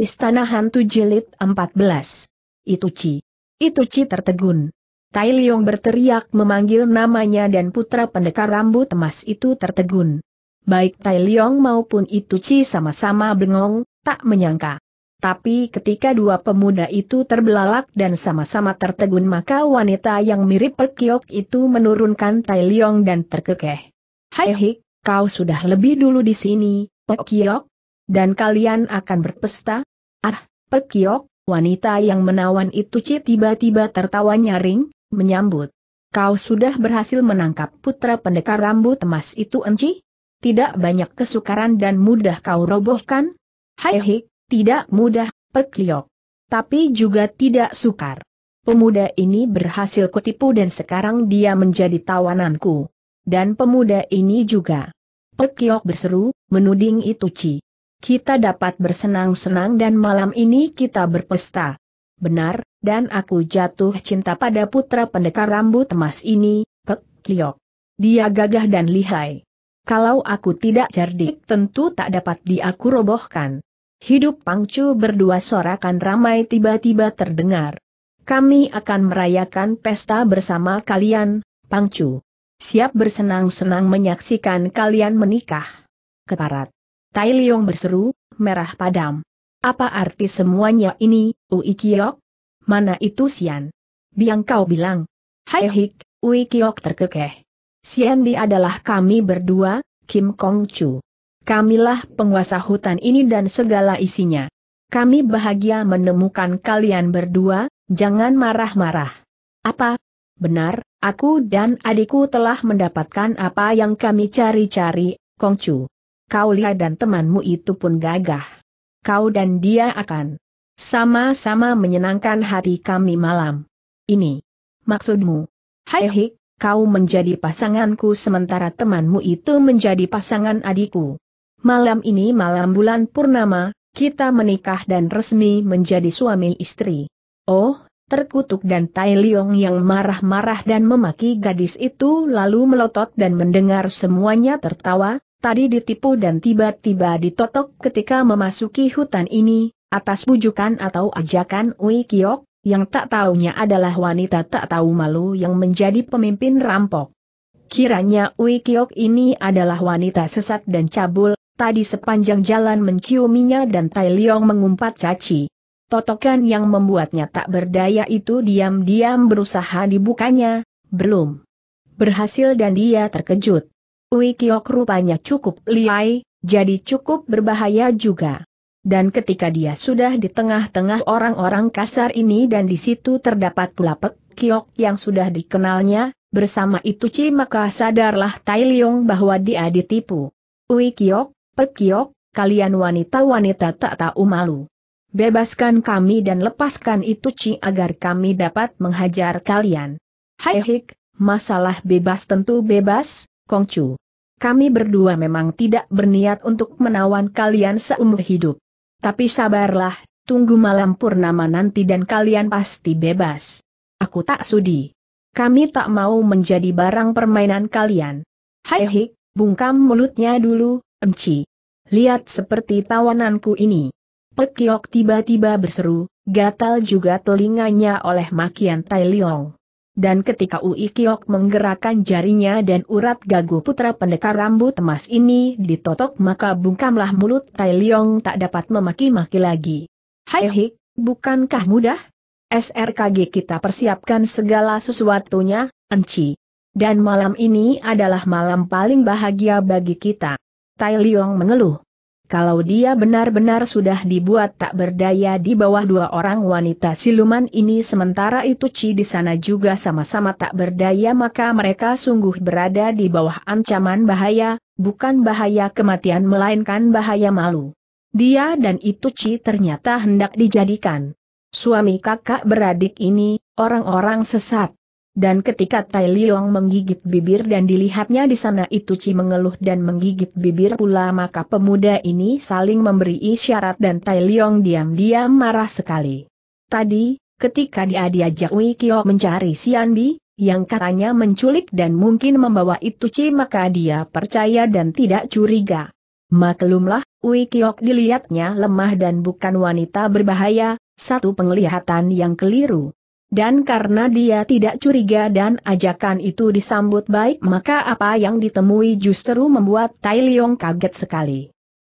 Istana Hantu Jilid 14. Ituci. Ituci tertegun. Tai Liong berteriak memanggil namanya dan putra pendekar rambut emas itu tertegun. Baik Tai Liong maupun Ituci sama-sama bengong, tak menyangka. Tapi ketika dua pemuda itu terbelalak dan sama-sama tertegun maka wanita yang mirip Perkiok itu menurunkan Tai Liong dan terkekeh. Hai Hik, kau sudah lebih dulu di sini, Perkiok? Dan kalian akan berpesta? Ah, Perkiok, wanita yang menawan itu Ci tiba-tiba tertawa nyaring, menyambut. Kau sudah berhasil menangkap putra pendekar rambut emas itu Enci? Tidak banyak kesukaran dan mudah kau robohkan? Hai tidak mudah, Perkiok. Tapi juga tidak sukar. Pemuda ini berhasil kutipu dan sekarang dia menjadi tawananku. Dan pemuda ini juga. Perkiok berseru, menuding itu ci kita dapat bersenang-senang dan malam ini kita berpesta. Benar, dan aku jatuh cinta pada putra pendekar rambut emas ini, Pek Kiyok. Dia gagah dan lihai. Kalau aku tidak cerdik tentu tak dapat diaku robohkan. Hidup Pangcu berdua sorakan ramai tiba-tiba terdengar. Kami akan merayakan pesta bersama kalian, Pangcu. Siap bersenang-senang menyaksikan kalian menikah. Keparat. Tai Liong berseru, merah padam. Apa arti semuanya ini, Ui Kiyok? Mana itu Sian? Biang kau bilang. Hai Hik, Ui Kiyok terkekeh. Sian Di adalah kami berdua, Kim Kong Chu. Kamilah penguasa hutan ini dan segala isinya. Kami bahagia menemukan kalian berdua, jangan marah-marah. Apa? Benar, aku dan adikku telah mendapatkan apa yang kami cari-cari, Kongcu kau lihat dan temanmu itu pun gagah. Kau dan dia akan sama-sama menyenangkan hati kami malam. Ini maksudmu. Hai hik, kau menjadi pasanganku sementara temanmu itu menjadi pasangan adikku. Malam ini malam bulan purnama, kita menikah dan resmi menjadi suami istri. Oh, terkutuk dan Tai Liong yang marah-marah dan memaki gadis itu lalu melotot dan mendengar semuanya tertawa, tadi ditipu dan tiba-tiba ditotok ketika memasuki hutan ini, atas bujukan atau ajakan Ui Kiok, yang tak taunya adalah wanita tak tahu malu yang menjadi pemimpin rampok. Kiranya Ui Kiok ini adalah wanita sesat dan cabul, tadi sepanjang jalan menciuminya dan Tai Leong mengumpat caci. Totokan yang membuatnya tak berdaya itu diam-diam berusaha dibukanya, belum berhasil dan dia terkejut. Ui rupanya cukup liai, jadi cukup berbahaya juga. Dan ketika dia sudah di tengah-tengah orang-orang kasar ini dan di situ terdapat pula Pek Kiok yang sudah dikenalnya, bersama itu Ci maka sadarlah Tai Leong bahwa dia ditipu. Ui Kiok, Pek Kiok, kalian wanita-wanita tak tahu malu. Bebaskan kami dan lepaskan itu Ci agar kami dapat menghajar kalian. Hai hik, masalah bebas tentu bebas, Kongcu. Kami berdua memang tidak berniat untuk menawan kalian seumur hidup. Tapi sabarlah, tunggu malam purnama nanti dan kalian pasti bebas. Aku tak sudi. Kami tak mau menjadi barang permainan kalian. Hai hik, bungkam mulutnya dulu, enci. Lihat seperti tawananku ini. Pekiok tiba-tiba berseru, gatal juga telinganya oleh makian Tai Liong dan ketika Ui Kiok menggerakkan jarinya dan urat gagu putra pendekar rambut emas ini ditotok maka bungkamlah mulut Tai Liong tak dapat memaki-maki lagi. Hai hik, bukankah mudah? SRKG kita persiapkan segala sesuatunya, Enci. Dan malam ini adalah malam paling bahagia bagi kita. Tai Liong mengeluh. Kalau dia benar-benar sudah dibuat tak berdaya di bawah dua orang wanita siluman ini sementara itu Ci di sana juga sama-sama tak berdaya maka mereka sungguh berada di bawah ancaman bahaya, bukan bahaya kematian melainkan bahaya malu. Dia dan itu Ci ternyata hendak dijadikan. Suami kakak beradik ini, orang-orang sesat dan ketika Tai Liong menggigit bibir dan dilihatnya di sana itu Ci mengeluh dan menggigit bibir pula maka pemuda ini saling memberi isyarat dan Tai Liong diam-diam marah sekali. Tadi, ketika dia diajak Wei Kio mencari Sian Bi, yang katanya menculik dan mungkin membawa itu Ci maka dia percaya dan tidak curiga. Maklumlah, Wei Kiok dilihatnya lemah dan bukan wanita berbahaya, satu penglihatan yang keliru. Dan karena dia tidak curiga dan ajakan itu disambut baik maka apa yang ditemui justru membuat Tai Leong kaget sekali.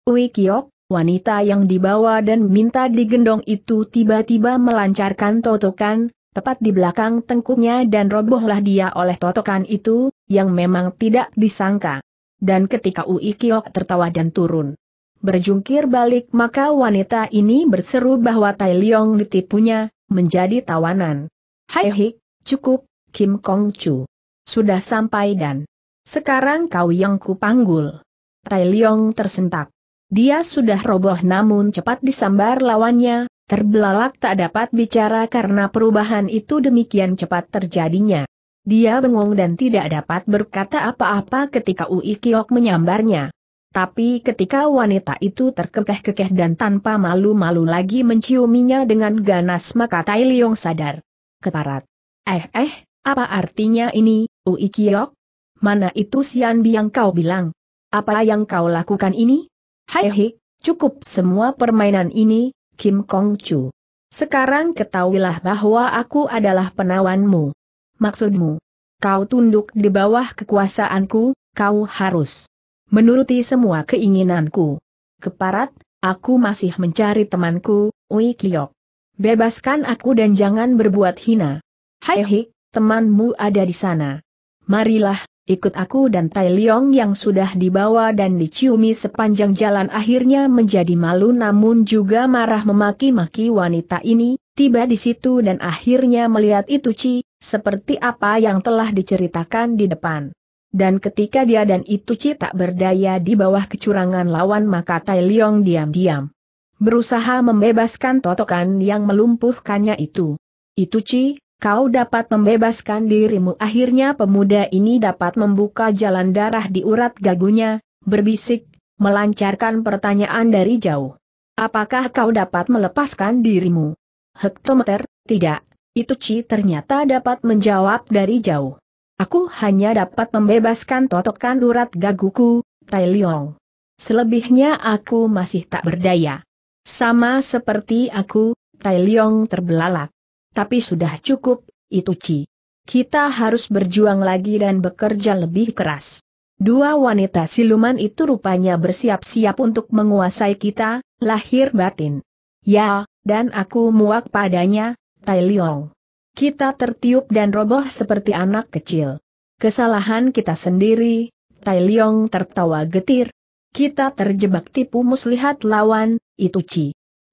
Ui Kiok, wanita yang dibawa dan minta digendong itu tiba-tiba melancarkan totokan, tepat di belakang tengkuknya dan robohlah dia oleh totokan itu, yang memang tidak disangka. Dan ketika Ui Kiok tertawa dan turun. Berjungkir balik maka wanita ini berseru bahwa Tai Leong ditipunya, menjadi tawanan. Hai hik, cukup, Kim Kong Chu. Sudah sampai dan sekarang kau yang kupanggul. Tai Leong tersentak. Dia sudah roboh namun cepat disambar lawannya, terbelalak tak dapat bicara karena perubahan itu demikian cepat terjadinya. Dia bengong dan tidak dapat berkata apa-apa ketika Ui Kiok menyambarnya. Tapi ketika wanita itu terkekeh-kekeh dan tanpa malu-malu lagi menciuminya dengan ganas maka Tai Leong sadar keparat. Eh eh, apa artinya ini, Ui Kiyok? Mana itu Sianbi yang kau bilang? Apa yang kau lakukan ini? Hai hei, cukup semua permainan ini, Kim Kong Chu. Sekarang ketahuilah bahwa aku adalah penawanmu. Maksudmu, kau tunduk di bawah kekuasaanku, kau harus menuruti semua keinginanku. Keparat, aku masih mencari temanku, Ui Kiyok. Bebaskan aku dan jangan berbuat hina. Hai Hik, temanmu ada di sana. Marilah, ikut aku dan Tai Leong yang sudah dibawa dan diciumi sepanjang jalan akhirnya menjadi malu namun juga marah memaki-maki wanita ini, tiba di situ dan akhirnya melihat itu Ci, seperti apa yang telah diceritakan di depan. Dan ketika dia dan itu Ci tak berdaya di bawah kecurangan lawan maka Tai Leong diam-diam berusaha membebaskan totokan yang melumpuhkannya itu. Itu Ci, kau dapat membebaskan dirimu. Akhirnya pemuda ini dapat membuka jalan darah di urat gagunya, berbisik, melancarkan pertanyaan dari jauh. Apakah kau dapat melepaskan dirimu? Hektometer, tidak, itu Ci ternyata dapat menjawab dari jauh. Aku hanya dapat membebaskan totokan urat gaguku, Tai Liong. Selebihnya aku masih tak berdaya. Sama seperti aku, Tai Leong terbelalak. Tapi sudah cukup, itu Ci. Kita harus berjuang lagi dan bekerja lebih keras. Dua wanita siluman itu rupanya bersiap-siap untuk menguasai kita, lahir batin. Ya, dan aku muak padanya, Tai Leong. Kita tertiup dan roboh seperti anak kecil. Kesalahan kita sendiri, Tai Leong tertawa getir, kita terjebak tipu muslihat lawan, itu Ci.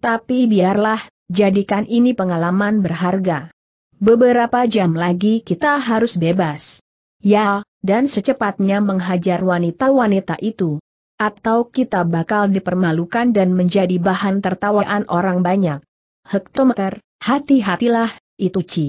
Tapi biarlah, jadikan ini pengalaman berharga. Beberapa jam lagi kita harus bebas. Ya, dan secepatnya menghajar wanita-wanita itu. Atau kita bakal dipermalukan dan menjadi bahan tertawaan orang banyak. Hektometer, hati-hatilah, itu Ci.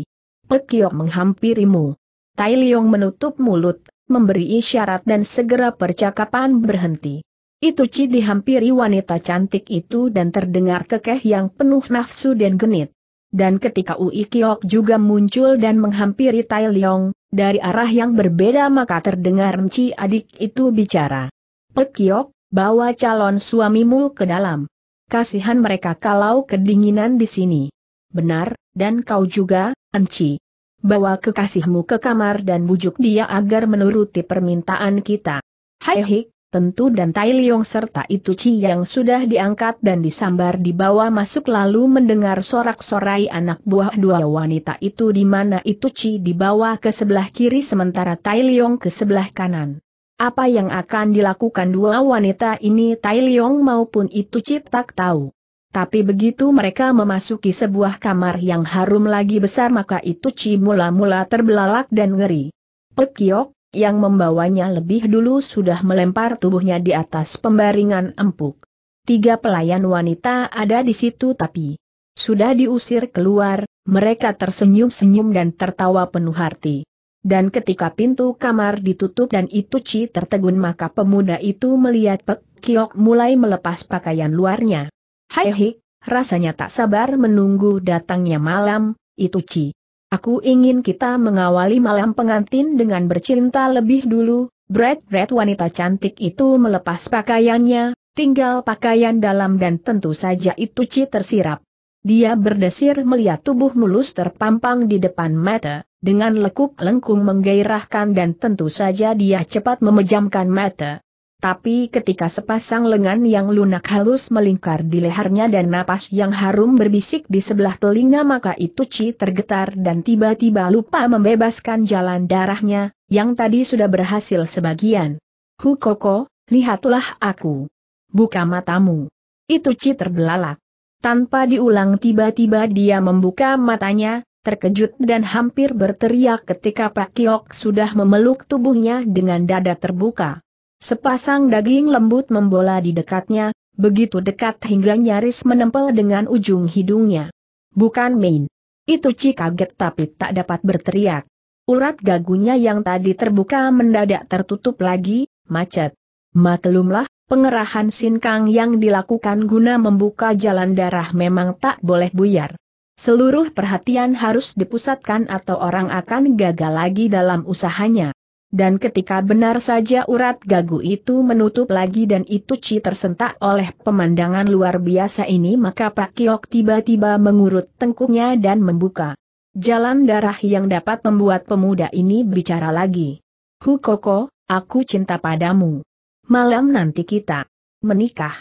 Pekiok menghampirimu. Tai Leong menutup mulut, memberi isyarat dan segera percakapan berhenti. Itu Ci dihampiri wanita cantik itu dan terdengar kekeh yang penuh nafsu dan genit. Dan ketika Ui Kiok juga muncul dan menghampiri Tai Leong, dari arah yang berbeda maka terdengar Mci adik itu bicara. Pek Kiok, bawa calon suamimu ke dalam. Kasihan mereka kalau kedinginan di sini. Benar, dan kau juga, Enci. Bawa kekasihmu ke kamar dan bujuk dia agar menuruti permintaan kita. Hai Hik, Tentu dan Tai Liong serta itu Ci yang sudah diangkat dan disambar di bawah masuk lalu mendengar sorak-sorai anak buah dua wanita itu di mana itu Ci dibawa ke sebelah kiri sementara Tai Liong ke sebelah kanan. Apa yang akan dilakukan dua wanita ini Tai Liong maupun itu Ci tak tahu. Tapi begitu mereka memasuki sebuah kamar yang harum lagi besar maka itu Ci mula-mula terbelalak dan ngeri. Pekiok, yang membawanya lebih dulu sudah melempar tubuhnya di atas pembaringan empuk. Tiga pelayan wanita ada di situ tapi sudah diusir keluar, mereka tersenyum-senyum dan tertawa penuh hati. Dan ketika pintu kamar ditutup dan Itu Ci tertegun maka pemuda itu melihat Pek Kiok mulai melepas pakaian luarnya. Hai hik, rasanya tak sabar menunggu datangnya malam, Itu Ci. Aku ingin kita mengawali malam pengantin dengan bercinta lebih dulu, Brad-Brad wanita cantik itu melepas pakaiannya, tinggal pakaian dalam dan tentu saja itu Ci tersirap. Dia berdesir melihat tubuh mulus terpampang di depan mata, dengan lekuk lengkung menggairahkan dan tentu saja dia cepat memejamkan mata, tapi ketika sepasang lengan yang lunak halus melingkar di lehernya dan napas yang harum berbisik di sebelah telinga maka itu Ci tergetar dan tiba-tiba lupa membebaskan jalan darahnya, yang tadi sudah berhasil sebagian. Hu Koko, lihatlah aku. Buka matamu. Itu Ci terbelalak. Tanpa diulang tiba-tiba dia membuka matanya, terkejut dan hampir berteriak ketika Pak Kiok sudah memeluk tubuhnya dengan dada terbuka. Sepasang daging lembut membola di dekatnya, begitu dekat hingga nyaris menempel dengan ujung hidungnya. Bukan main. Itu Ci kaget tapi tak dapat berteriak. Urat gagunya yang tadi terbuka mendadak tertutup lagi, macet. Maklumlah, pengerahan sinkang yang dilakukan guna membuka jalan darah memang tak boleh buyar. Seluruh perhatian harus dipusatkan atau orang akan gagal lagi dalam usahanya. Dan ketika benar saja urat gagu itu menutup lagi dan itu Ci tersentak oleh pemandangan luar biasa ini maka Pak Kiok tiba-tiba mengurut tengkuknya dan membuka jalan darah yang dapat membuat pemuda ini bicara lagi. Hu Koko, aku cinta padamu. Malam nanti kita menikah.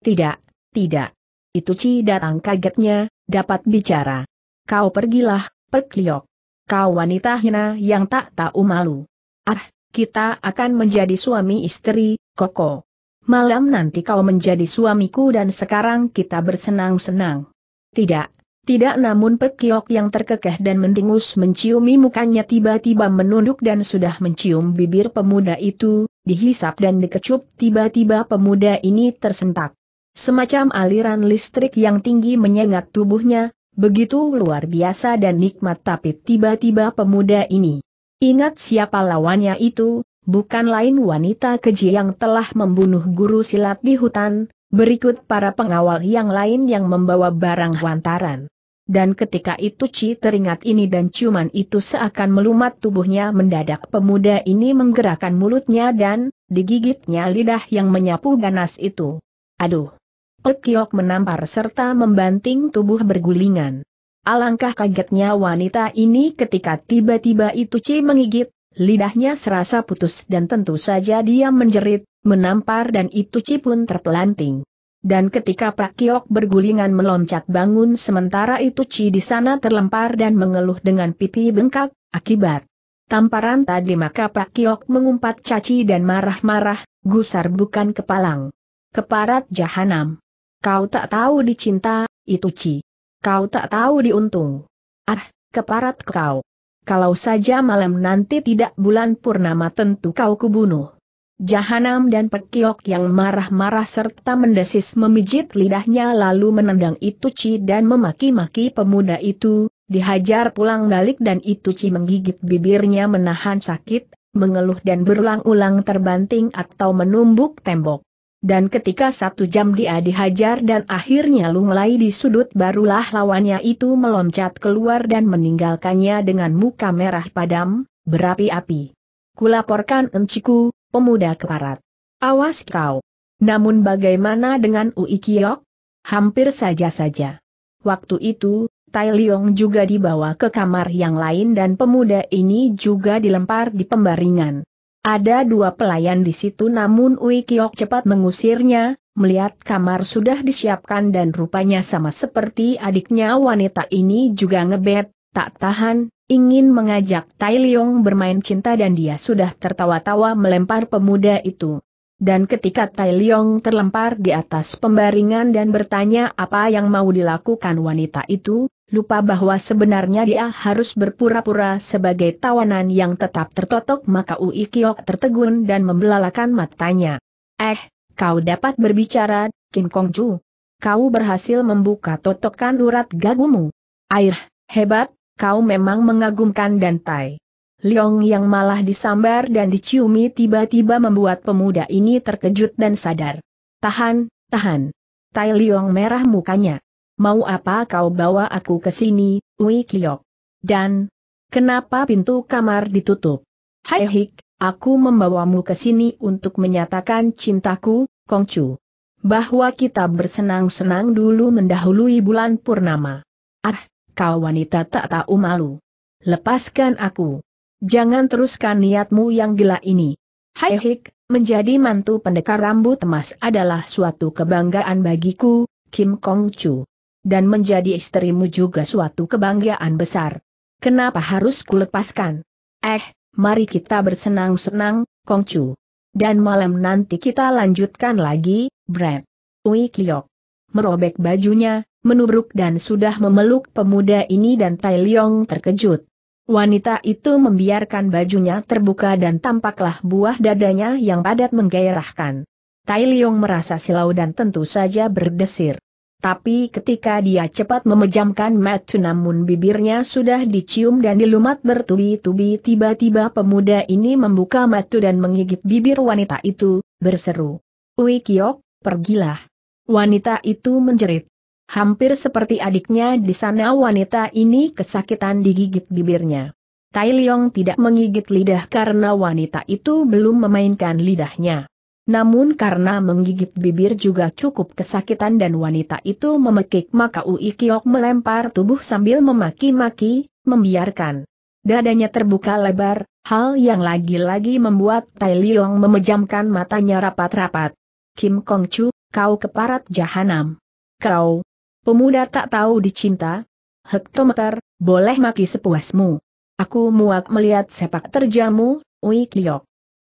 Tidak, tidak. Itu Ci datang kagetnya, dapat bicara. Kau pergilah, Kiok. Kau wanita hina yang tak tahu malu. Ah, kita akan menjadi suami istri, Koko. Malam nanti kau menjadi suamiku dan sekarang kita bersenang-senang. Tidak, tidak namun perkiok yang terkekeh dan mendengus menciumi mukanya tiba-tiba menunduk dan sudah mencium bibir pemuda itu, dihisap dan dikecup tiba-tiba pemuda ini tersentak. Semacam aliran listrik yang tinggi menyengat tubuhnya, begitu luar biasa dan nikmat tapi tiba-tiba pemuda ini Ingat siapa lawannya itu, bukan lain wanita keji yang telah membunuh guru silat di hutan, berikut para pengawal yang lain yang membawa barang hantaran. Dan ketika itu Ci teringat ini dan cuman itu seakan melumat tubuhnya mendadak pemuda ini menggerakkan mulutnya dan, digigitnya lidah yang menyapu ganas itu. Aduh! Pekiok menampar serta membanting tubuh bergulingan. Alangkah kagetnya wanita ini ketika tiba-tiba itu Ci menggigit, lidahnya serasa putus dan tentu saja dia menjerit, menampar dan itu Ci pun terpelanting. Dan ketika Pak Kiok bergulingan meloncat bangun sementara itu Ci di sana terlempar dan mengeluh dengan pipi bengkak, akibat tamparan tadi maka Pak Kiok mengumpat caci dan marah-marah, gusar bukan kepalang. Keparat jahanam. Kau tak tahu dicinta, itu Ci. Kau tak tahu diuntung. Ah, keparat kau. Kalau saja malam nanti tidak bulan purnama tentu kau kubunuh. Jahanam dan Pekiok yang marah-marah serta mendesis memijit lidahnya lalu menendang Ituci dan memaki-maki pemuda itu, dihajar pulang balik dan Ituci menggigit bibirnya menahan sakit, mengeluh dan berulang-ulang terbanting atau menumbuk tembok. Dan ketika satu jam dia dihajar dan akhirnya lunglai di sudut barulah lawannya itu meloncat keluar dan meninggalkannya dengan muka merah padam, berapi-api. Kulaporkan enciku, pemuda keparat. Awas kau. Namun bagaimana dengan Ui Kiyok? Hampir saja-saja. Waktu itu, Tai Liong juga dibawa ke kamar yang lain dan pemuda ini juga dilempar di pembaringan. Ada dua pelayan di situ namun Ui Kiok cepat mengusirnya, melihat kamar sudah disiapkan dan rupanya sama seperti adiknya wanita ini juga ngebet, tak tahan, ingin mengajak Tai Leong bermain cinta dan dia sudah tertawa-tawa melempar pemuda itu. Dan ketika Tai Leong terlempar di atas pembaringan dan bertanya apa yang mau dilakukan wanita itu, lupa bahwa sebenarnya dia harus berpura-pura sebagai tawanan yang tetap tertotok maka Ui Kiok tertegun dan membelalakan matanya. Eh, kau dapat berbicara, Kim Kong Ju. Kau berhasil membuka totokan urat gagumu. Air, hebat, kau memang mengagumkan dan Tai Liong yang malah disambar dan diciumi tiba-tiba membuat pemuda ini terkejut dan sadar. Tahan, tahan. Tai Leong merah mukanya. Mau apa kau bawa aku ke sini, Wei Kliok? Dan, kenapa pintu kamar ditutup? Hai Hik, aku membawamu ke sini untuk menyatakan cintaku, Kongcu. Bahwa kita bersenang-senang dulu mendahului bulan purnama. Ah, kau wanita tak tahu malu. Lepaskan aku. Jangan teruskan niatmu yang gila ini. Hai Hik, menjadi mantu pendekar rambut emas adalah suatu kebanggaan bagiku, Kim Kong Chu. Dan menjadi istrimu juga suatu kebanggaan besar. Kenapa harus kulepaskan? Eh, mari kita bersenang-senang, Kong Chu. Dan malam nanti kita lanjutkan lagi, Brad. Ui Kiyok. Merobek bajunya, menubruk dan sudah memeluk pemuda ini dan Tai Leong terkejut. Wanita itu membiarkan bajunya terbuka dan tampaklah buah dadanya yang padat menggairahkan. Tai Liong merasa silau dan tentu saja berdesir. Tapi ketika dia cepat memejamkan mata namun bibirnya sudah dicium dan dilumat bertubi-tubi tiba-tiba pemuda ini membuka mata dan menggigit bibir wanita itu, berseru. Ui kiok, pergilah. Wanita itu menjerit. Hampir seperti adiknya di sana wanita ini kesakitan digigit bibirnya. Tai Leong tidak menggigit lidah karena wanita itu belum memainkan lidahnya. Namun karena menggigit bibir juga cukup kesakitan dan wanita itu memekik maka Ui Kiok melempar tubuh sambil memaki-maki, membiarkan. Dadanya terbuka lebar, hal yang lagi-lagi membuat Tai Leong memejamkan matanya rapat-rapat. Kim Kong Chu, kau keparat jahanam. Kau, Pemuda tak tahu dicinta? Hektometer, boleh maki sepuasmu. Aku muak melihat sepak terjamu, Ui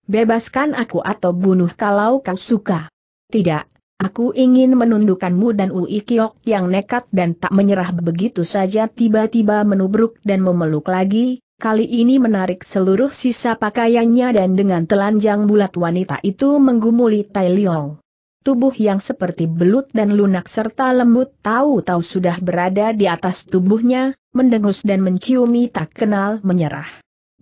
Bebaskan aku atau bunuh kalau kau suka. Tidak, aku ingin menundukkanmu dan Ui yang nekat dan tak menyerah begitu saja tiba-tiba menubruk dan memeluk lagi, kali ini menarik seluruh sisa pakaiannya dan dengan telanjang bulat wanita itu menggumuli Tai Liong tubuh yang seperti belut dan lunak serta lembut tahu-tahu sudah berada di atas tubuhnya, mendengus dan menciumi tak kenal menyerah.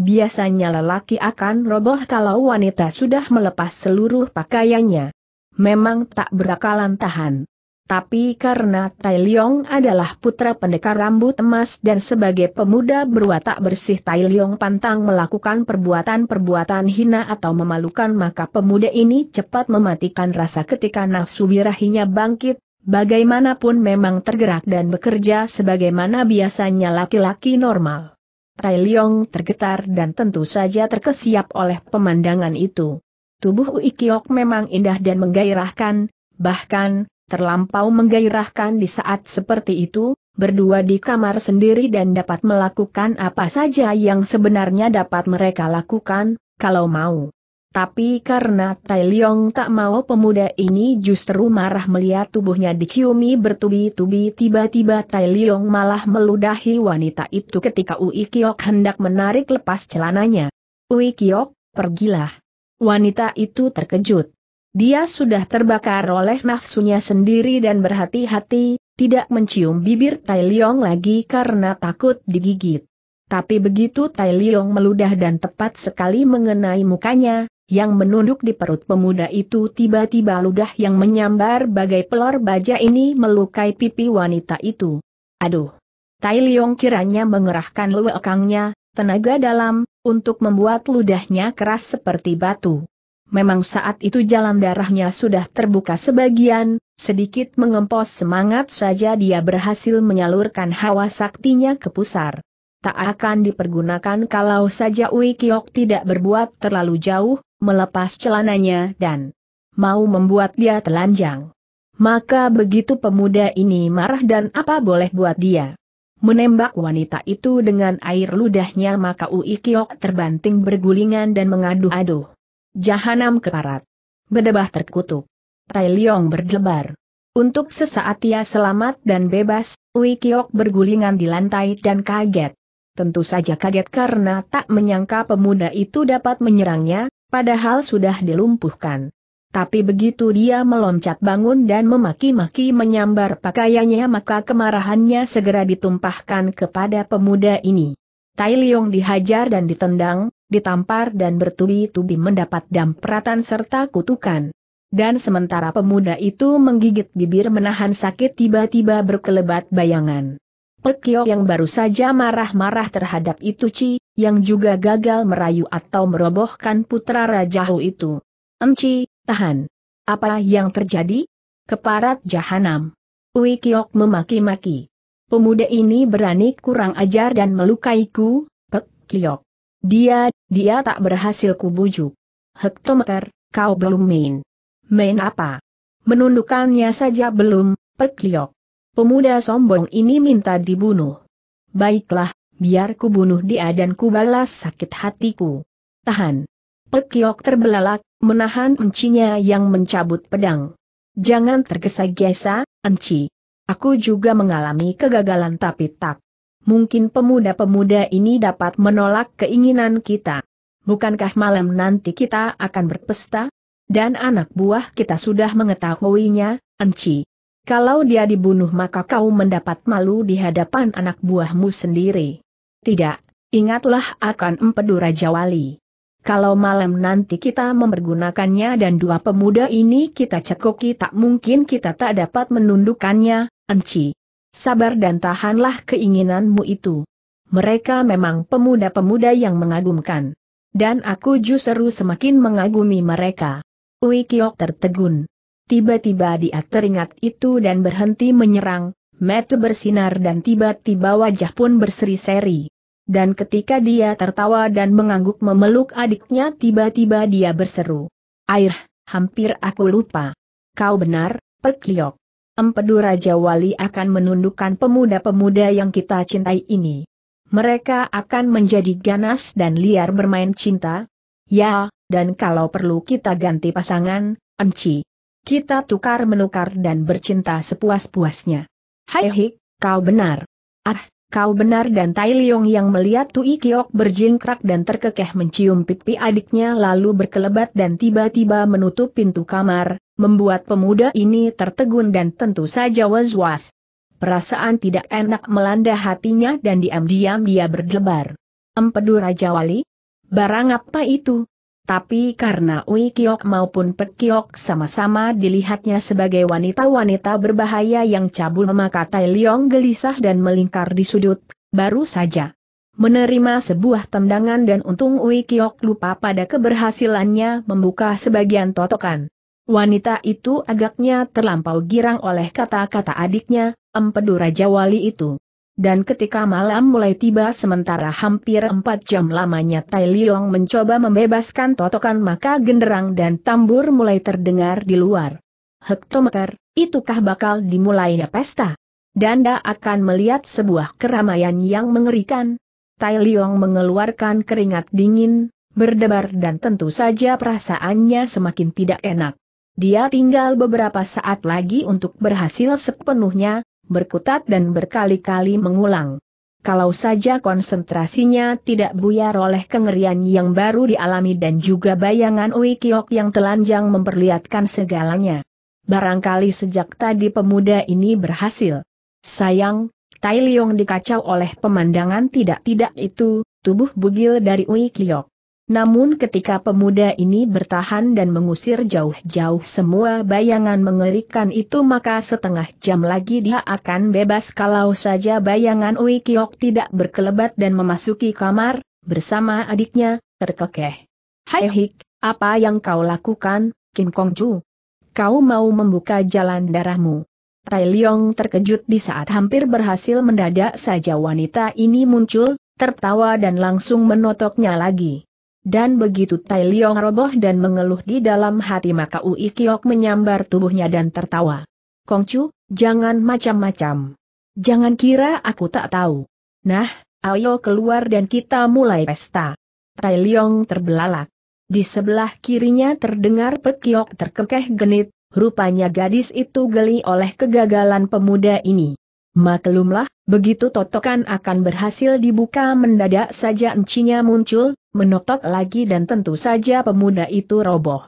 Biasanya lelaki akan roboh kalau wanita sudah melepas seluruh pakaiannya. Memang tak berakalan tahan. Tapi karena Tai Leong adalah putra pendekar rambut emas dan sebagai pemuda berwatak bersih Tai Leong pantang melakukan perbuatan-perbuatan hina atau memalukan maka pemuda ini cepat mematikan rasa ketika nafsu birahinya bangkit, bagaimanapun memang tergerak dan bekerja sebagaimana biasanya laki-laki normal. Tai Leong tergetar dan tentu saja terkesiap oleh pemandangan itu. Tubuh Uikiok memang indah dan menggairahkan, bahkan, terlampau menggairahkan di saat seperti itu, berdua di kamar sendiri dan dapat melakukan apa saja yang sebenarnya dapat mereka lakukan, kalau mau. Tapi karena Tai Leong tak mau pemuda ini justru marah melihat tubuhnya diciumi bertubi-tubi tiba-tiba Tai Leong malah meludahi wanita itu ketika Ui Kiok hendak menarik lepas celananya. Ui Kiok, pergilah. Wanita itu terkejut. Dia sudah terbakar oleh nafsunya sendiri dan berhati-hati, tidak mencium bibir Tai Leong lagi karena takut digigit. Tapi begitu Tai Leong meludah dan tepat sekali mengenai mukanya, yang menunduk di perut pemuda itu tiba-tiba ludah yang menyambar bagai pelor baja ini melukai pipi wanita itu. Aduh! Tai Leong kiranya mengerahkan luekangnya, tenaga dalam, untuk membuat ludahnya keras seperti batu. Memang saat itu jalan darahnya sudah terbuka sebagian, sedikit mengempos semangat saja dia berhasil menyalurkan hawa saktinya ke pusar. Tak akan dipergunakan kalau saja Ui Kiok tidak berbuat terlalu jauh, melepas celananya dan mau membuat dia telanjang. Maka begitu pemuda ini marah dan apa boleh buat dia menembak wanita itu dengan air ludahnya maka Ui Kiok terbanting bergulingan dan mengadu aduh Jahanam keparat. Bedebah terkutuk. Tai Liong berdebar. Untuk sesaat ia selamat dan bebas, Wikiok bergulingan di lantai dan kaget. Tentu saja kaget karena tak menyangka pemuda itu dapat menyerangnya, padahal sudah dilumpuhkan. Tapi begitu dia meloncat bangun dan memaki-maki menyambar pakaiannya maka kemarahannya segera ditumpahkan kepada pemuda ini. Tai Liong dihajar dan ditendang, ditampar dan bertubi-tubi mendapat dampratan serta kutukan. Dan sementara pemuda itu menggigit bibir menahan sakit tiba-tiba berkelebat bayangan. Pekio yang baru saja marah-marah terhadap Itu Ci, yang juga gagal merayu atau merobohkan putra Raja Hu itu. Enci, tahan. Apa yang terjadi? Keparat jahanam. Ui Kiok memaki-maki. Pemuda ini berani kurang ajar dan melukaiku, Pek Kiok. Dia, dia tak berhasil kubujuk. Hektometer, kau belum main. Main apa? Menundukannya saja belum, Perkliok. Pemuda sombong ini minta dibunuh. Baiklah, biar ku bunuh dia dan ku sakit hatiku. Tahan. Perkiok terbelalak, menahan encinya yang mencabut pedang. Jangan tergesa-gesa, enci. Aku juga mengalami kegagalan tapi tak mungkin pemuda-pemuda ini dapat menolak keinginan kita. Bukankah malam nanti kita akan berpesta? Dan anak buah kita sudah mengetahuinya, Enci. Kalau dia dibunuh maka kau mendapat malu di hadapan anak buahmu sendiri. Tidak, ingatlah akan Empedu Raja Wali. Kalau malam nanti kita mempergunakannya dan dua pemuda ini kita cekoki tak mungkin kita tak dapat menundukkannya, Enci sabar dan tahanlah keinginanmu itu. Mereka memang pemuda-pemuda yang mengagumkan. Dan aku justru semakin mengagumi mereka. Ui Kiok tertegun. Tiba-tiba dia teringat itu dan berhenti menyerang, mata bersinar dan tiba-tiba wajah pun berseri-seri. Dan ketika dia tertawa dan mengangguk memeluk adiknya tiba-tiba dia berseru. Air, hampir aku lupa. Kau benar, Perkliok. Empedu Raja Wali akan menundukkan pemuda-pemuda yang kita cintai ini. Mereka akan menjadi ganas dan liar bermain cinta. Ya, dan kalau perlu kita ganti pasangan, enci. Kita tukar menukar dan bercinta sepuas-puasnya. Hai Hik, kau benar. Ah, kau benar dan Tai Leong yang melihat Tui Kiok berjingkrak dan terkekeh mencium pipi adiknya lalu berkelebat dan tiba-tiba menutup pintu kamar, membuat pemuda ini tertegun dan tentu saja was-was. Perasaan tidak enak melanda hatinya dan diam-diam dia berdebar. Empedu Raja Wali? Barang apa itu? Tapi karena Ui Kiok maupun Pek Kiok sama-sama dilihatnya sebagai wanita-wanita berbahaya yang cabul maka Tai Leong gelisah dan melingkar di sudut, baru saja menerima sebuah tendangan dan untung Ui Kiok lupa pada keberhasilannya membuka sebagian totokan. Wanita itu agaknya terlampau girang oleh kata-kata adiknya, Empedu Raja Wali itu. Dan ketika malam mulai tiba sementara hampir empat jam lamanya Tai Liong mencoba membebaskan totokan maka genderang dan tambur mulai terdengar di luar. Hektometer, itukah bakal dimulainya pesta? Danda akan melihat sebuah keramaian yang mengerikan. Tai Liong mengeluarkan keringat dingin, berdebar dan tentu saja perasaannya semakin tidak enak. Dia tinggal beberapa saat lagi untuk berhasil sepenuhnya, berkutat dan berkali-kali mengulang. Kalau saja konsentrasinya tidak buyar oleh kengerian yang baru dialami dan juga bayangan Ui Kiok yang telanjang memperlihatkan segalanya. Barangkali sejak tadi pemuda ini berhasil. Sayang, Tai Leong dikacau oleh pemandangan tidak-tidak itu, tubuh bugil dari Ui Kiok. Namun ketika pemuda ini bertahan dan mengusir jauh-jauh semua bayangan mengerikan itu maka setengah jam lagi dia akan bebas kalau saja bayangan Ui Kiok tidak berkelebat dan memasuki kamar, bersama adiknya, terkekeh. Hai Hik, apa yang kau lakukan, Kim Kong Ju? Kau mau membuka jalan darahmu. Tai Leong terkejut di saat hampir berhasil mendadak saja wanita ini muncul, tertawa dan langsung menotoknya lagi. Dan begitu Tai Liong roboh dan mengeluh di dalam hati maka Ui Kiok menyambar tubuhnya dan tertawa. Kongcu, jangan macam-macam. Jangan kira aku tak tahu. Nah, ayo keluar dan kita mulai pesta. Tai Liong terbelalak. Di sebelah kirinya terdengar pekiok terkekeh genit, rupanya gadis itu geli oleh kegagalan pemuda ini. Maklumlah, begitu totokan akan berhasil dibuka mendadak saja encinya muncul, menotok lagi dan tentu saja pemuda itu roboh.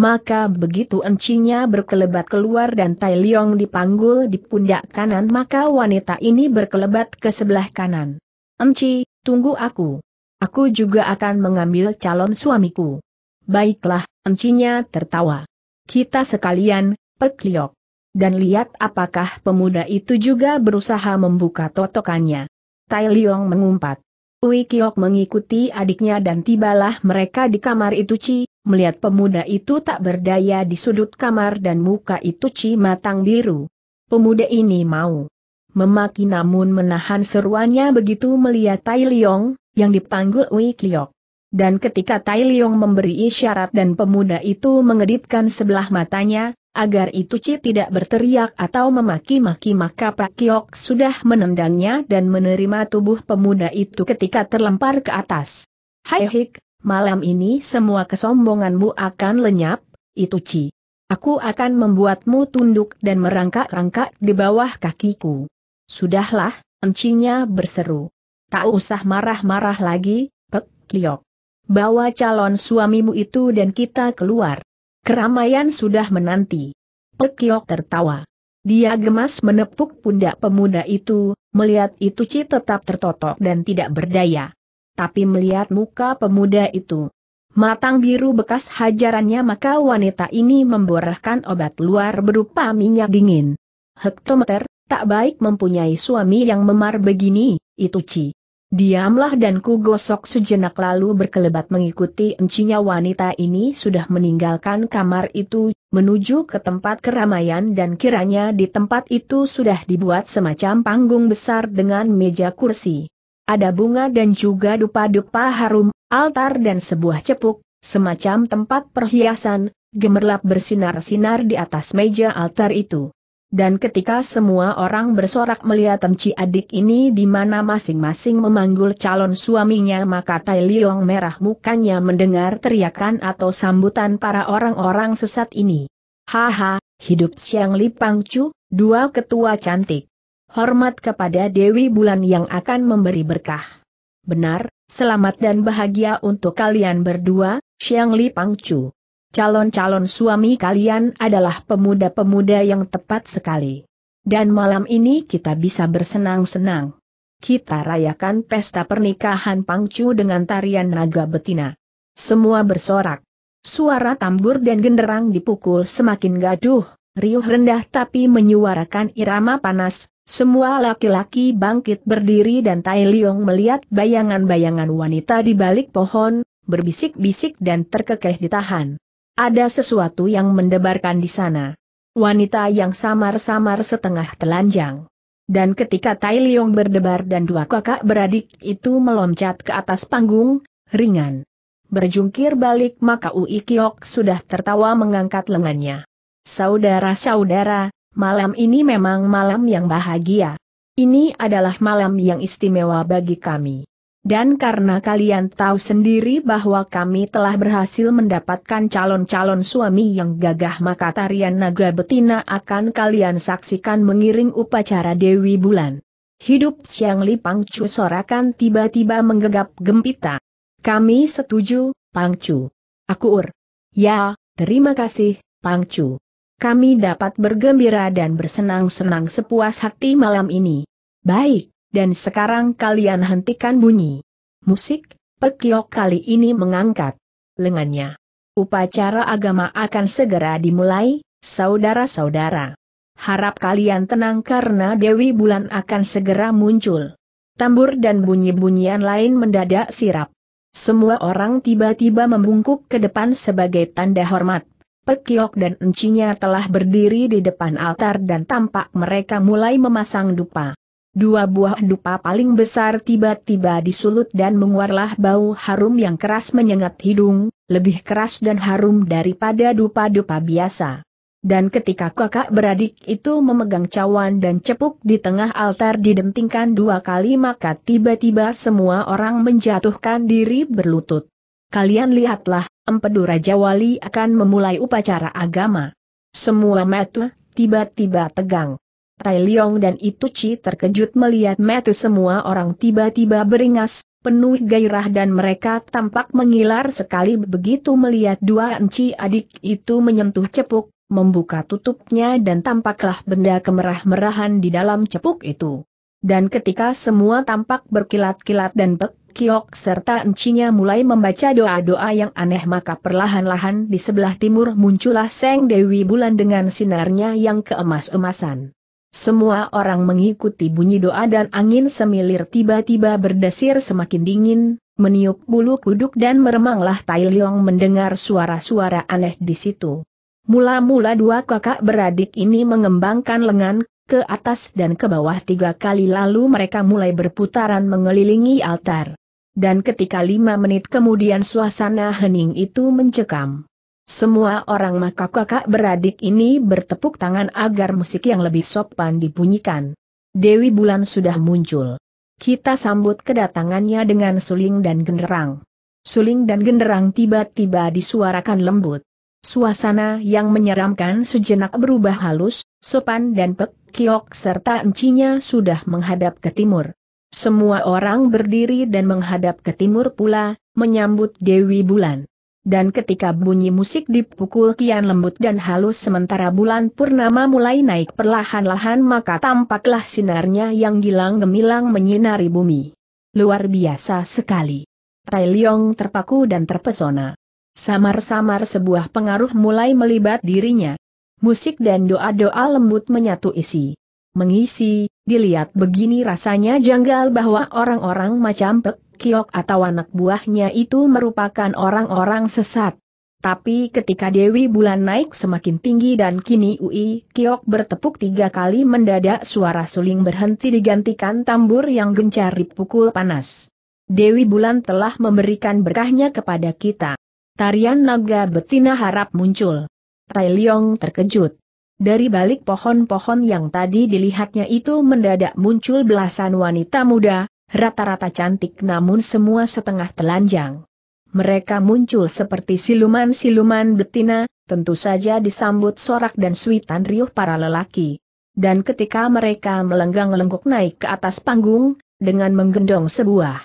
Maka begitu encinya berkelebat keluar dan Tai Leong dipanggul di pundak kanan maka wanita ini berkelebat ke sebelah kanan. Enci, tunggu aku. Aku juga akan mengambil calon suamiku. Baiklah, encinya tertawa. Kita sekalian, perkliok dan lihat apakah pemuda itu juga berusaha membuka totokannya. Tai Liong mengumpat. Ui Kiok mengikuti adiknya dan tibalah mereka di kamar itu Ci, melihat pemuda itu tak berdaya di sudut kamar dan muka itu Ci matang biru. Pemuda ini mau memaki namun menahan seruannya begitu melihat Tai Liong, yang dipanggil Ui Kiok. Dan ketika Tai Liong memberi isyarat dan pemuda itu mengedipkan sebelah matanya, Agar itu ci tidak berteriak atau memaki-maki maka Pak Kiok sudah menendangnya dan menerima tubuh pemuda itu ketika terlempar ke atas. Hai Hik, malam ini semua kesombonganmu akan lenyap, itu ci. Aku akan membuatmu tunduk dan merangkak-rangkak di bawah kakiku. Sudahlah, encinya berseru. Tak usah marah-marah lagi, Pek kiok. Bawa calon suamimu itu dan kita keluar. Keramaian sudah menanti. Pekiok tertawa. Dia gemas menepuk pundak pemuda itu, melihat itu Ci tetap tertotok dan tidak berdaya. Tapi melihat muka pemuda itu, matang biru bekas hajarannya maka wanita ini memborahkan obat luar berupa minyak dingin. Hektometer, tak baik mempunyai suami yang memar begini, itu Ci. Diamlah dan ku gosok sejenak lalu berkelebat mengikuti encinya wanita ini sudah meninggalkan kamar itu, menuju ke tempat keramaian dan kiranya di tempat itu sudah dibuat semacam panggung besar dengan meja kursi. Ada bunga dan juga dupa-dupa harum, altar dan sebuah cepuk, semacam tempat perhiasan, gemerlap bersinar-sinar di atas meja altar itu. Dan ketika semua orang bersorak melihat tenci adik ini di mana masing-masing memanggul calon suaminya maka Tai Liong merah mukanya mendengar teriakan atau sambutan para orang-orang sesat ini. Haha, hidup Siang Li Pangcu, dua ketua cantik. Hormat kepada Dewi Bulan yang akan memberi berkah. Benar, selamat dan bahagia untuk kalian berdua, Siang Li Pangcu calon-calon suami kalian adalah pemuda-pemuda yang tepat sekali. Dan malam ini kita bisa bersenang-senang. Kita rayakan pesta pernikahan Pangcu dengan tarian naga betina. Semua bersorak. Suara tambur dan genderang dipukul semakin gaduh, riuh rendah tapi menyuarakan irama panas, semua laki-laki bangkit berdiri dan Tai Liong melihat bayangan-bayangan wanita di balik pohon, berbisik-bisik dan terkekeh ditahan. Ada sesuatu yang mendebarkan di sana. Wanita yang samar-samar setengah telanjang. Dan ketika Tai Leong berdebar dan dua kakak beradik itu meloncat ke atas panggung, ringan. Berjungkir balik maka Ui Kiok sudah tertawa mengangkat lengannya. Saudara-saudara, malam ini memang malam yang bahagia. Ini adalah malam yang istimewa bagi kami. Dan karena kalian tahu sendiri bahwa kami telah berhasil mendapatkan calon-calon suami yang gagah maka tarian naga betina akan kalian saksikan mengiring upacara Dewi Bulan. Hidup Siang Li Pangcu sorakan tiba-tiba menggegap gempita. Kami setuju, Pangcu. Aku ur. Ya, terima kasih, Pangcu. Kami dapat bergembira dan bersenang-senang sepuas hati malam ini. Baik dan sekarang kalian hentikan bunyi. Musik, Perkiok kali ini mengangkat lengannya. Upacara agama akan segera dimulai, saudara-saudara. Harap kalian tenang karena Dewi Bulan akan segera muncul. Tambur dan bunyi-bunyian lain mendadak sirap. Semua orang tiba-tiba membungkuk ke depan sebagai tanda hormat. Perkiok dan encinya telah berdiri di depan altar dan tampak mereka mulai memasang dupa. Dua buah dupa paling besar tiba-tiba disulut dan menguarlah bau harum yang keras menyengat hidung, lebih keras dan harum daripada dupa-dupa biasa. Dan ketika kakak beradik itu memegang cawan dan cepuk di tengah altar didentingkan dua kali maka tiba-tiba semua orang menjatuhkan diri berlutut. Kalian lihatlah, Empedu Raja Wali akan memulai upacara agama. Semua metu tiba-tiba tegang. Rai Leong dan Ituchi terkejut melihat metu semua orang tiba-tiba beringas, penuh gairah dan mereka tampak mengilar sekali begitu melihat dua enci adik itu menyentuh cepuk, membuka tutupnya dan tampaklah benda kemerah-merahan di dalam cepuk itu. Dan ketika semua tampak berkilat-kilat dan pek, Kiok serta encinya mulai membaca doa-doa yang aneh maka perlahan-lahan di sebelah timur muncullah Seng Dewi Bulan dengan sinarnya yang keemas-emasan. Semua orang mengikuti bunyi doa dan angin semilir tiba-tiba berdesir semakin dingin, meniup bulu kuduk dan meremanglah Tai Leong mendengar suara-suara aneh di situ. Mula-mula dua kakak beradik ini mengembangkan lengan ke atas dan ke bawah tiga kali lalu mereka mulai berputaran mengelilingi altar. Dan ketika lima menit kemudian suasana hening itu mencekam. Semua orang maka kakak beradik ini bertepuk tangan agar musik yang lebih sopan dibunyikan. Dewi Bulan sudah muncul. Kita sambut kedatangannya dengan suling dan genderang. Suling dan genderang tiba-tiba disuarakan lembut. Suasana yang menyeramkan sejenak berubah halus, sopan dan pek kiok serta encinya sudah menghadap ke timur. Semua orang berdiri dan menghadap ke timur pula, menyambut Dewi Bulan dan ketika bunyi musik dipukul kian lembut dan halus sementara bulan purnama mulai naik perlahan-lahan maka tampaklah sinarnya yang gilang gemilang menyinari bumi. Luar biasa sekali. Tai Leong terpaku dan terpesona. Samar-samar sebuah pengaruh mulai melibat dirinya. Musik dan doa-doa lembut menyatu isi mengisi, dilihat begini rasanya janggal bahwa orang-orang macam Pek Kiok atau anak buahnya itu merupakan orang-orang sesat. Tapi ketika Dewi Bulan naik semakin tinggi dan kini Ui Kiok bertepuk tiga kali mendadak suara suling berhenti digantikan tambur yang gencar dipukul panas. Dewi Bulan telah memberikan berkahnya kepada kita. Tarian naga betina harap muncul. Tai Leong terkejut. Dari balik pohon-pohon yang tadi dilihatnya itu mendadak muncul belasan wanita muda, rata-rata cantik namun semua setengah telanjang. Mereka muncul seperti siluman-siluman betina, tentu saja disambut sorak dan suitan riuh para lelaki. Dan ketika mereka melenggang lengkuk naik ke atas panggung, dengan menggendong sebuah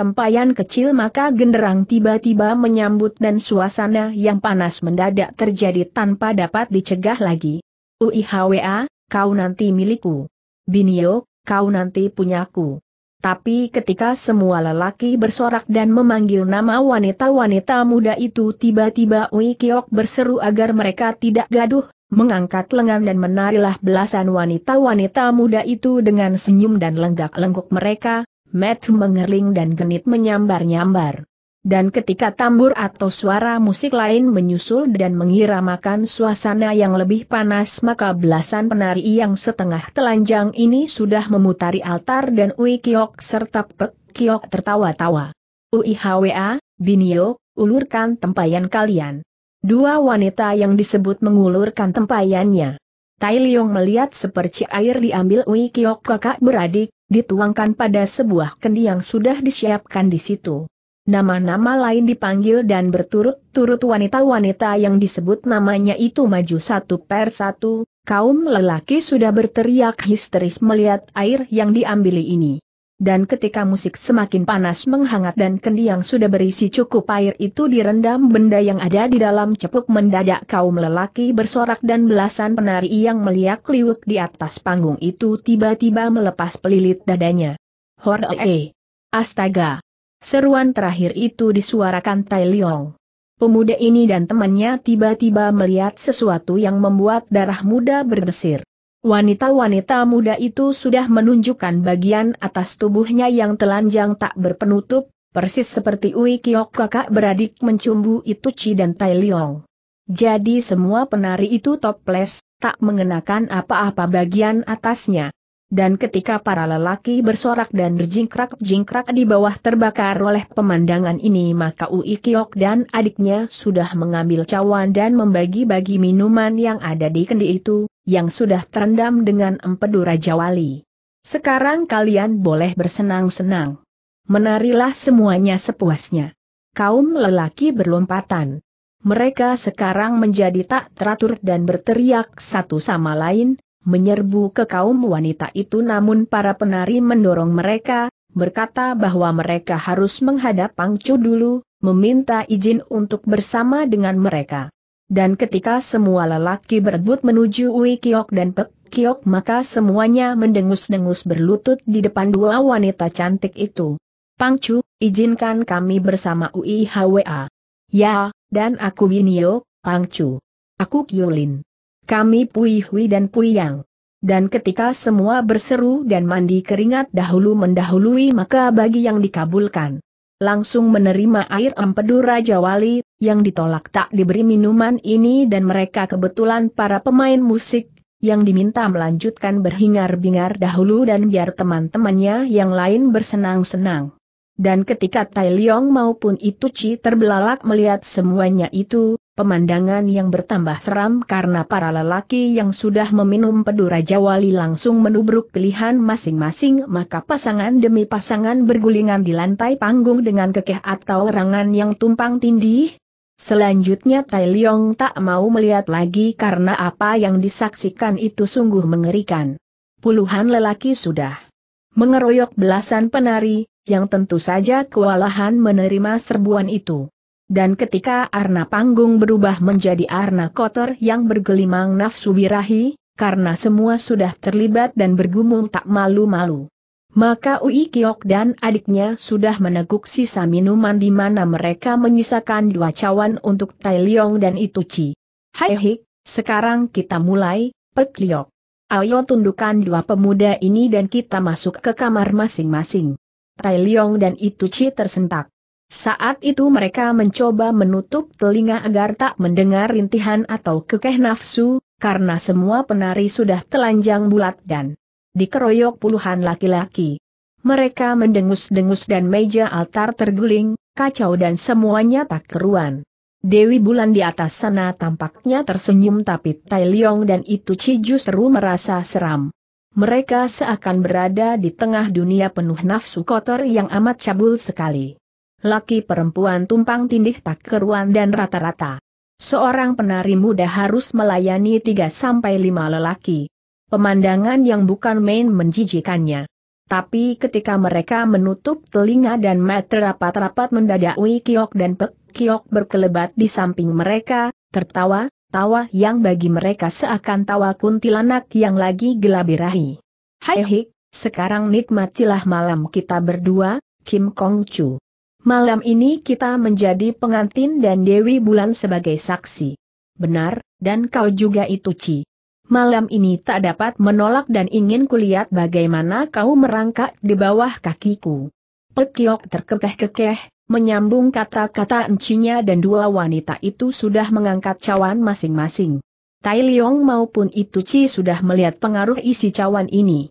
tempayan kecil maka genderang tiba-tiba menyambut dan suasana yang panas mendadak terjadi tanpa dapat dicegah lagi. UIHWA, kau nanti milikku. Binio, kau nanti punyaku. Tapi ketika semua lelaki bersorak dan memanggil nama wanita-wanita muda itu tiba-tiba Ui Kiok berseru agar mereka tidak gaduh, mengangkat lengan dan menarilah belasan wanita-wanita muda itu dengan senyum dan lenggak lengkuk mereka, Matt mengerling dan genit menyambar-nyambar. Dan ketika tambur atau suara musik lain menyusul dan mengiramakan suasana yang lebih panas maka belasan penari yang setengah telanjang ini sudah memutari altar dan Ui Kiok serta Pek Kiok tertawa-tawa. UIHWA, Binio, ulurkan tempayan kalian. Dua wanita yang disebut mengulurkan tempayannya. Tai Liong melihat seperci air diambil Ui Kiok kakak beradik, dituangkan pada sebuah kendi yang sudah disiapkan di situ. Nama-nama lain dipanggil dan berturut-turut wanita-wanita yang disebut namanya itu maju satu per satu, kaum lelaki sudah berteriak histeris melihat air yang diambil ini. Dan ketika musik semakin panas menghangat dan kendi yang sudah berisi cukup air itu direndam benda yang ada di dalam cepuk mendadak kaum lelaki bersorak dan belasan penari yang meliak liuk di atas panggung itu tiba-tiba melepas pelilit dadanya. Horee! Astaga! Seruan terakhir itu disuarakan Tai Leong. Pemuda ini dan temannya tiba-tiba melihat sesuatu yang membuat darah muda berdesir. Wanita-wanita muda itu sudah menunjukkan bagian atas tubuhnya yang telanjang tak berpenutup, persis seperti Ui Kiok kakak beradik mencumbu itu Chi dan Tai Leong. Jadi semua penari itu topless, tak mengenakan apa-apa bagian atasnya dan ketika para lelaki bersorak dan berjingkrak-jingkrak di bawah terbakar oleh pemandangan ini maka Ui Kiok dan adiknya sudah mengambil cawan dan membagi-bagi minuman yang ada di kendi itu, yang sudah terendam dengan empedu Raja Wali. Sekarang kalian boleh bersenang-senang. Menarilah semuanya sepuasnya. Kaum lelaki berlompatan. Mereka sekarang menjadi tak teratur dan berteriak satu sama lain, menyerbu ke kaum wanita itu namun para penari mendorong mereka, berkata bahwa mereka harus menghadap Pangcu dulu, meminta izin untuk bersama dengan mereka. Dan ketika semua lelaki berebut menuju Ui Kiok dan Pek Kiok maka semuanya mendengus-dengus berlutut di depan dua wanita cantik itu. Pangcu, izinkan kami bersama Ui HWA. Ya, dan aku Binio, Pangcu. Aku Kyulin kami Pui Hui dan Pui Yang. Dan ketika semua berseru dan mandi keringat dahulu mendahului maka bagi yang dikabulkan. Langsung menerima air empedu Raja Wali, yang ditolak tak diberi minuman ini dan mereka kebetulan para pemain musik, yang diminta melanjutkan berhingar-bingar dahulu dan biar teman-temannya yang lain bersenang-senang. Dan ketika Tai Leong maupun Itu Chi terbelalak melihat semuanya itu, pemandangan yang bertambah seram karena para lelaki yang sudah meminum pedu Raja Wali langsung menubruk pilihan masing-masing maka pasangan demi pasangan bergulingan di lantai panggung dengan kekeh atau rangan yang tumpang tindih. Selanjutnya Tai Leong tak mau melihat lagi karena apa yang disaksikan itu sungguh mengerikan. Puluhan lelaki sudah mengeroyok belasan penari, yang tentu saja kewalahan menerima serbuan itu dan ketika arna panggung berubah menjadi arna kotor yang bergelimang nafsu birahi, karena semua sudah terlibat dan bergumul tak malu-malu. Maka Ui Kiok dan adiknya sudah meneguk sisa minuman di mana mereka menyisakan dua cawan untuk Tai Leong dan Ituci. Hai Hik, sekarang kita mulai, Pek Liok. Ayo tundukkan dua pemuda ini dan kita masuk ke kamar masing-masing. Tai Leong dan Ituci tersentak. Saat itu mereka mencoba menutup telinga agar tak mendengar rintihan atau kekeh nafsu, karena semua penari sudah telanjang bulat dan dikeroyok puluhan laki-laki. Mereka mendengus-dengus dan meja altar terguling, kacau dan semuanya tak keruan. Dewi Bulan di atas sana tampaknya tersenyum tapi Tai Leong dan Itu Chi justru merasa seram. Mereka seakan berada di tengah dunia penuh nafsu kotor yang amat cabul sekali laki perempuan tumpang tindih tak keruan dan rata-rata. Seorang penari muda harus melayani 3-5 lelaki. Pemandangan yang bukan main menjijikannya. Tapi ketika mereka menutup telinga dan mata rapat-rapat mendadak Wei Kiok dan Pek Kiok berkelebat di samping mereka, tertawa, tawa yang bagi mereka seakan tawa kuntilanak yang lagi gelabirahi. Hai hik, sekarang nikmatilah malam kita berdua, Kim Kong Chu. Malam ini kita menjadi pengantin dan Dewi Bulan sebagai saksi. Benar, dan kau juga itu Ci. Malam ini tak dapat menolak dan ingin kulihat bagaimana kau merangkak di bawah kakiku. Pekiok terkekeh-kekeh, menyambung kata-kata encinya dan dua wanita itu sudah mengangkat cawan masing-masing. Tai Leong maupun Itu Ci sudah melihat pengaruh isi cawan ini.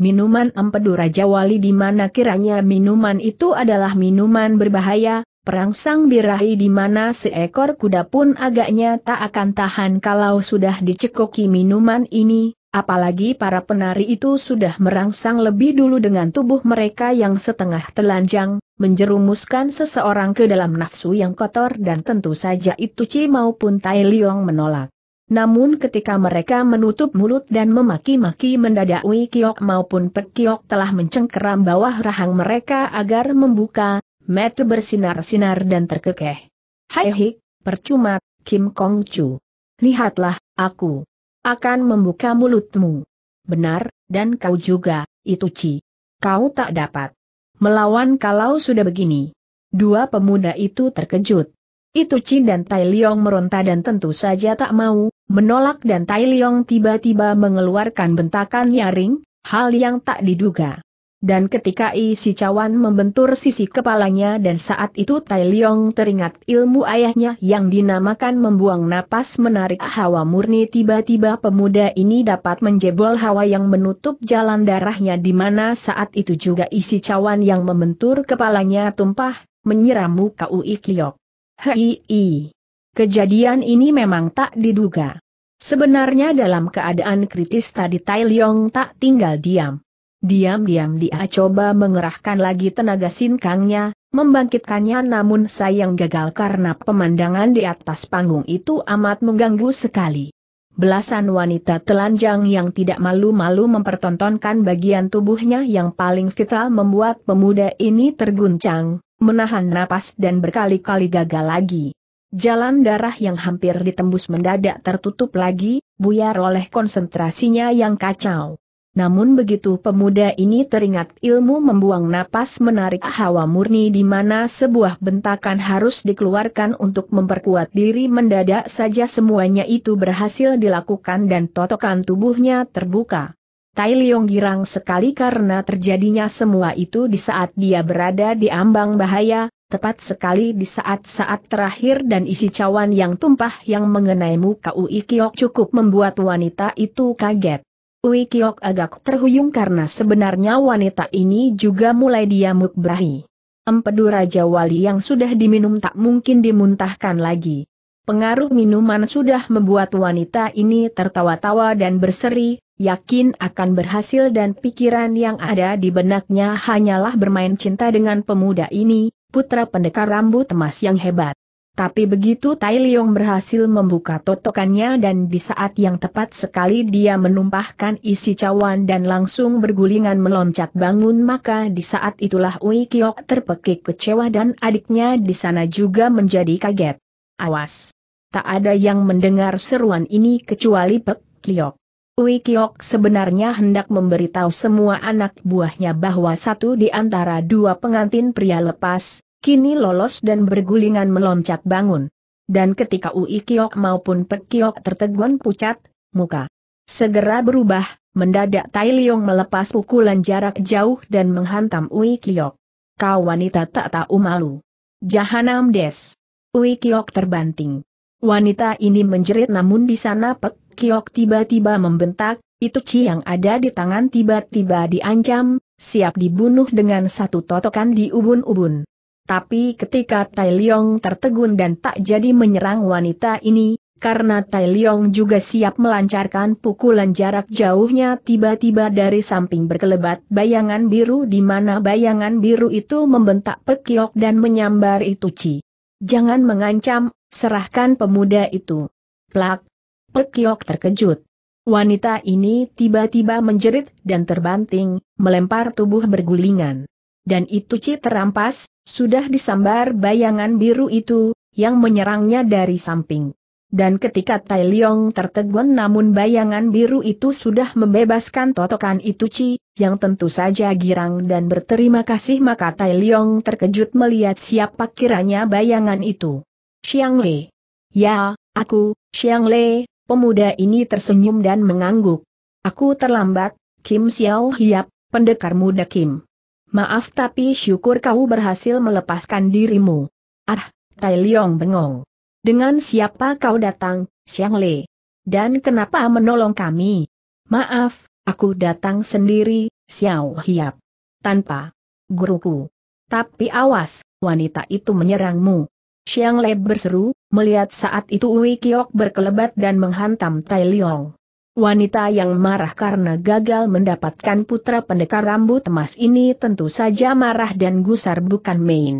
Minuman empedu Raja Wali di mana kiranya minuman itu adalah minuman berbahaya, Perangsang birahi di mana seekor kuda pun agaknya tak akan tahan kalau sudah dicekoki minuman ini, apalagi para penari itu sudah merangsang lebih dulu dengan tubuh mereka yang setengah telanjang, menjerumuskan seseorang ke dalam nafsu yang kotor dan tentu saja itu Ci maupun Tai Liong menolak. Namun ketika mereka menutup mulut dan memaki-maki mendadak Wei Kiok maupun Pek Kiok telah mencengkeram bawah rahang mereka agar membuka, mata bersinar-sinar dan terkekeh. Hai hik, percuma, Kim Kong Chu. Lihatlah, aku akan membuka mulutmu. Benar, dan kau juga, itu Ci. Kau tak dapat melawan kalau sudah begini. Dua pemuda itu terkejut. Itu Chin dan Tai Liong meronta dan tentu saja tak mau, menolak dan Tai Leong tiba-tiba mengeluarkan bentakan nyaring, hal yang tak diduga. Dan ketika isi Cawan membentur sisi kepalanya dan saat itu Tai Leong teringat ilmu ayahnya yang dinamakan membuang napas menarik hawa murni tiba-tiba pemuda ini dapat menjebol hawa yang menutup jalan darahnya di mana saat itu juga isi Cawan yang membentur kepalanya tumpah, menyiram muka Ui Hei, Kejadian ini memang tak diduga. Sebenarnya dalam keadaan kritis tadi Tai Leong tak tinggal diam. Diam-diam dia coba mengerahkan lagi tenaga sinkangnya, membangkitkannya namun sayang gagal karena pemandangan di atas panggung itu amat mengganggu sekali. Belasan wanita telanjang yang tidak malu-malu mempertontonkan bagian tubuhnya yang paling vital membuat pemuda ini terguncang, menahan napas dan berkali-kali gagal lagi. Jalan darah yang hampir ditembus mendadak tertutup lagi, buyar oleh konsentrasinya yang kacau. Namun begitu pemuda ini teringat ilmu membuang napas menarik hawa murni di mana sebuah bentakan harus dikeluarkan untuk memperkuat diri mendadak saja semuanya itu berhasil dilakukan dan totokan tubuhnya terbuka. Tai Leong girang sekali karena terjadinya semua itu di saat dia berada di ambang bahaya, tepat sekali di saat-saat terakhir dan isi cawan yang tumpah yang mengenai muka Ui Kiok cukup membuat wanita itu kaget. Ui Kiok agak terhuyung karena sebenarnya wanita ini juga mulai diamuk berahi. Empedu Raja Wali yang sudah diminum tak mungkin dimuntahkan lagi. Pengaruh minuman sudah membuat wanita ini tertawa-tawa dan berseri, yakin akan berhasil dan pikiran yang ada di benaknya hanyalah bermain cinta dengan pemuda ini, putra pendekar rambut emas yang hebat. Tapi begitu Tai Leong berhasil membuka totokannya dan di saat yang tepat sekali dia menumpahkan isi cawan dan langsung bergulingan meloncat bangun maka di saat itulah Ui Kiok terpekik kecewa dan adiknya di sana juga menjadi kaget. Awas! Tak ada yang mendengar seruan ini kecuali Pek Kiok. Ui Kiok sebenarnya hendak memberitahu semua anak buahnya bahwa satu di antara dua pengantin pria lepas, kini lolos dan bergulingan meloncat bangun. Dan ketika Ui Kiok maupun Pek Kiok tertegun pucat, muka segera berubah, mendadak Tai Liong melepas pukulan jarak jauh dan menghantam Ui Kiok. Kau wanita tak tahu malu. Jahanam Des. Ui Kiok terbanting. Wanita ini menjerit namun di sana Pek Kiok tiba-tiba membentak, itu Ci yang ada di tangan tiba-tiba diancam, siap dibunuh dengan satu totokan di ubun-ubun. Tapi ketika Tai Leong tertegun dan tak jadi menyerang wanita ini, karena Tai Leong juga siap melancarkan pukulan jarak jauhnya tiba-tiba dari samping berkelebat bayangan biru di mana bayangan biru itu membentak pekiok dan menyambar itu Ci. Jangan mengancam, serahkan pemuda itu. Plak, Pekiok terkejut. Wanita ini tiba-tiba menjerit dan terbanting, melempar tubuh bergulingan. Dan itu Ci terampas, sudah disambar bayangan biru itu, yang menyerangnya dari samping. Dan ketika Tai Leong tertegun namun bayangan biru itu sudah membebaskan totokan itu Ci, yang tentu saja girang dan berterima kasih maka Tai Leong terkejut melihat siapa kiranya bayangan itu. Xiang Le. Ya, aku, Xiang Le, Pemuda ini tersenyum dan mengangguk. Aku terlambat, Kim Xiao Hiap, pendekar muda Kim. Maaf tapi syukur kau berhasil melepaskan dirimu. Ah, Tai Leong bengong. Dengan siapa kau datang, Xiang Le? Dan kenapa menolong kami? Maaf, aku datang sendiri, Xiao Hiap. Tanpa guruku. Tapi awas, wanita itu menyerangmu. Xiang Le berseru, Melihat saat itu Ui Kiok berkelebat dan menghantam Tai Liong. Wanita yang marah karena gagal mendapatkan putra pendekar rambut emas ini tentu saja marah dan gusar bukan main.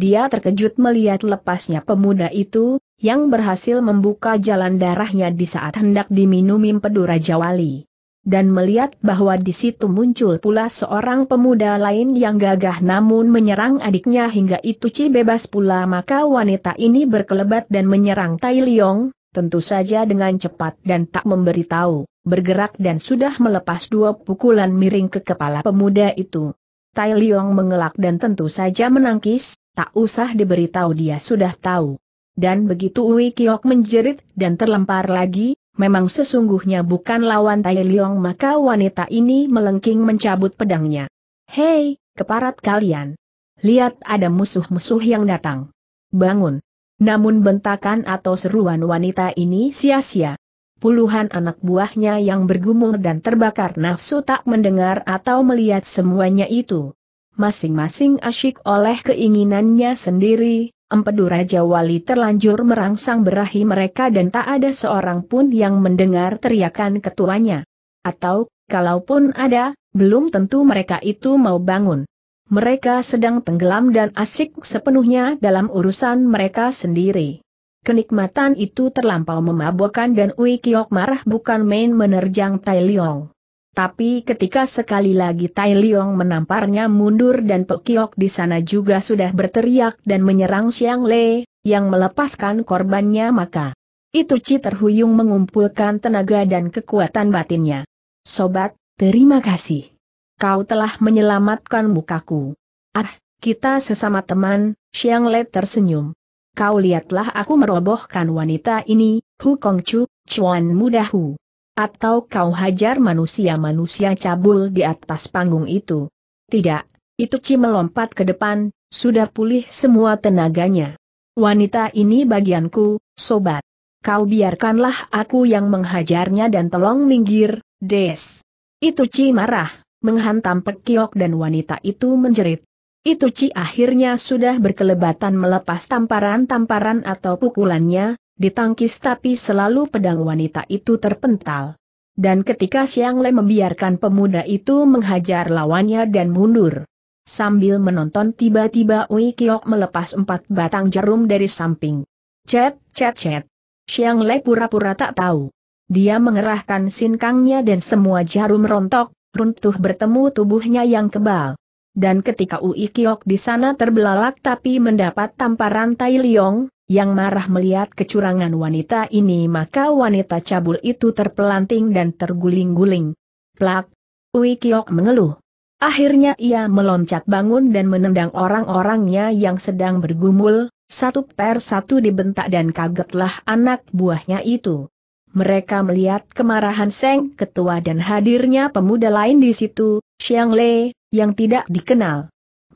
Dia terkejut melihat lepasnya pemuda itu, yang berhasil membuka jalan darahnya di saat hendak diminum impedu Raja Wali dan melihat bahwa di situ muncul pula seorang pemuda lain yang gagah namun menyerang adiknya hingga itu Ci bebas pula maka wanita ini berkelebat dan menyerang Tai Liong, tentu saja dengan cepat dan tak memberitahu, bergerak dan sudah melepas dua pukulan miring ke kepala pemuda itu. Tai Liong mengelak dan tentu saja menangkis, tak usah diberitahu dia sudah tahu. Dan begitu Ui Kiok menjerit dan terlempar lagi, memang sesungguhnya bukan lawan Tai Liong maka wanita ini melengking mencabut pedangnya. Hei, keparat kalian! Lihat ada musuh-musuh yang datang. Bangun! Namun bentakan atau seruan wanita ini sia-sia. Puluhan anak buahnya yang bergumul dan terbakar nafsu tak mendengar atau melihat semuanya itu. Masing-masing asyik oleh keinginannya sendiri, Empedu Raja Wali terlanjur merangsang berahi mereka dan tak ada seorang pun yang mendengar teriakan ketuanya. Atau, kalaupun ada, belum tentu mereka itu mau bangun. Mereka sedang tenggelam dan asik sepenuhnya dalam urusan mereka sendiri. Kenikmatan itu terlampau memabukkan dan Ui Kiok marah bukan main menerjang Tai Liong. Tapi ketika sekali lagi Tai Liong menamparnya mundur dan Pekiok di sana juga sudah berteriak dan menyerang Xiang Le, yang melepaskan korbannya maka. Itu Ci terhuyung mengumpulkan tenaga dan kekuatan batinnya. Sobat, terima kasih. Kau telah menyelamatkan mukaku. Ah, kita sesama teman, Xiang Le tersenyum. Kau lihatlah aku merobohkan wanita ini, Hu Chu, Chuan Mudahu. Atau kau hajar manusia-manusia cabul di atas panggung itu? Tidak, Itu Ci melompat ke depan, sudah pulih semua tenaganya. Wanita ini bagianku, sobat. Kau biarkanlah aku yang menghajarnya dan tolong minggir, des. Itu Ci marah, menghantam pekiok dan wanita itu menjerit. Itu Ci akhirnya sudah berkelebatan melepas tamparan-tamparan atau pukulannya, ditangkis tapi selalu pedang wanita itu terpental. Dan ketika Siang Le membiarkan pemuda itu menghajar lawannya dan mundur. Sambil menonton tiba-tiba Ui Kiok melepas empat batang jarum dari samping. Cet, cet, cet. Siang Le pura-pura tak tahu. Dia mengerahkan sinkangnya dan semua jarum rontok, runtuh bertemu tubuhnya yang kebal. Dan ketika Ui Kiok di sana terbelalak tapi mendapat tamparan Tai Liong, yang marah melihat kecurangan wanita ini maka wanita cabul itu terpelanting dan terguling-guling. Plak! Kiok mengeluh. Akhirnya ia meloncat bangun dan menendang orang-orangnya yang sedang bergumul, satu per satu dibentak dan kagetlah anak buahnya itu. Mereka melihat kemarahan Seng Ketua dan hadirnya pemuda lain di situ, Xiang Le, yang tidak dikenal.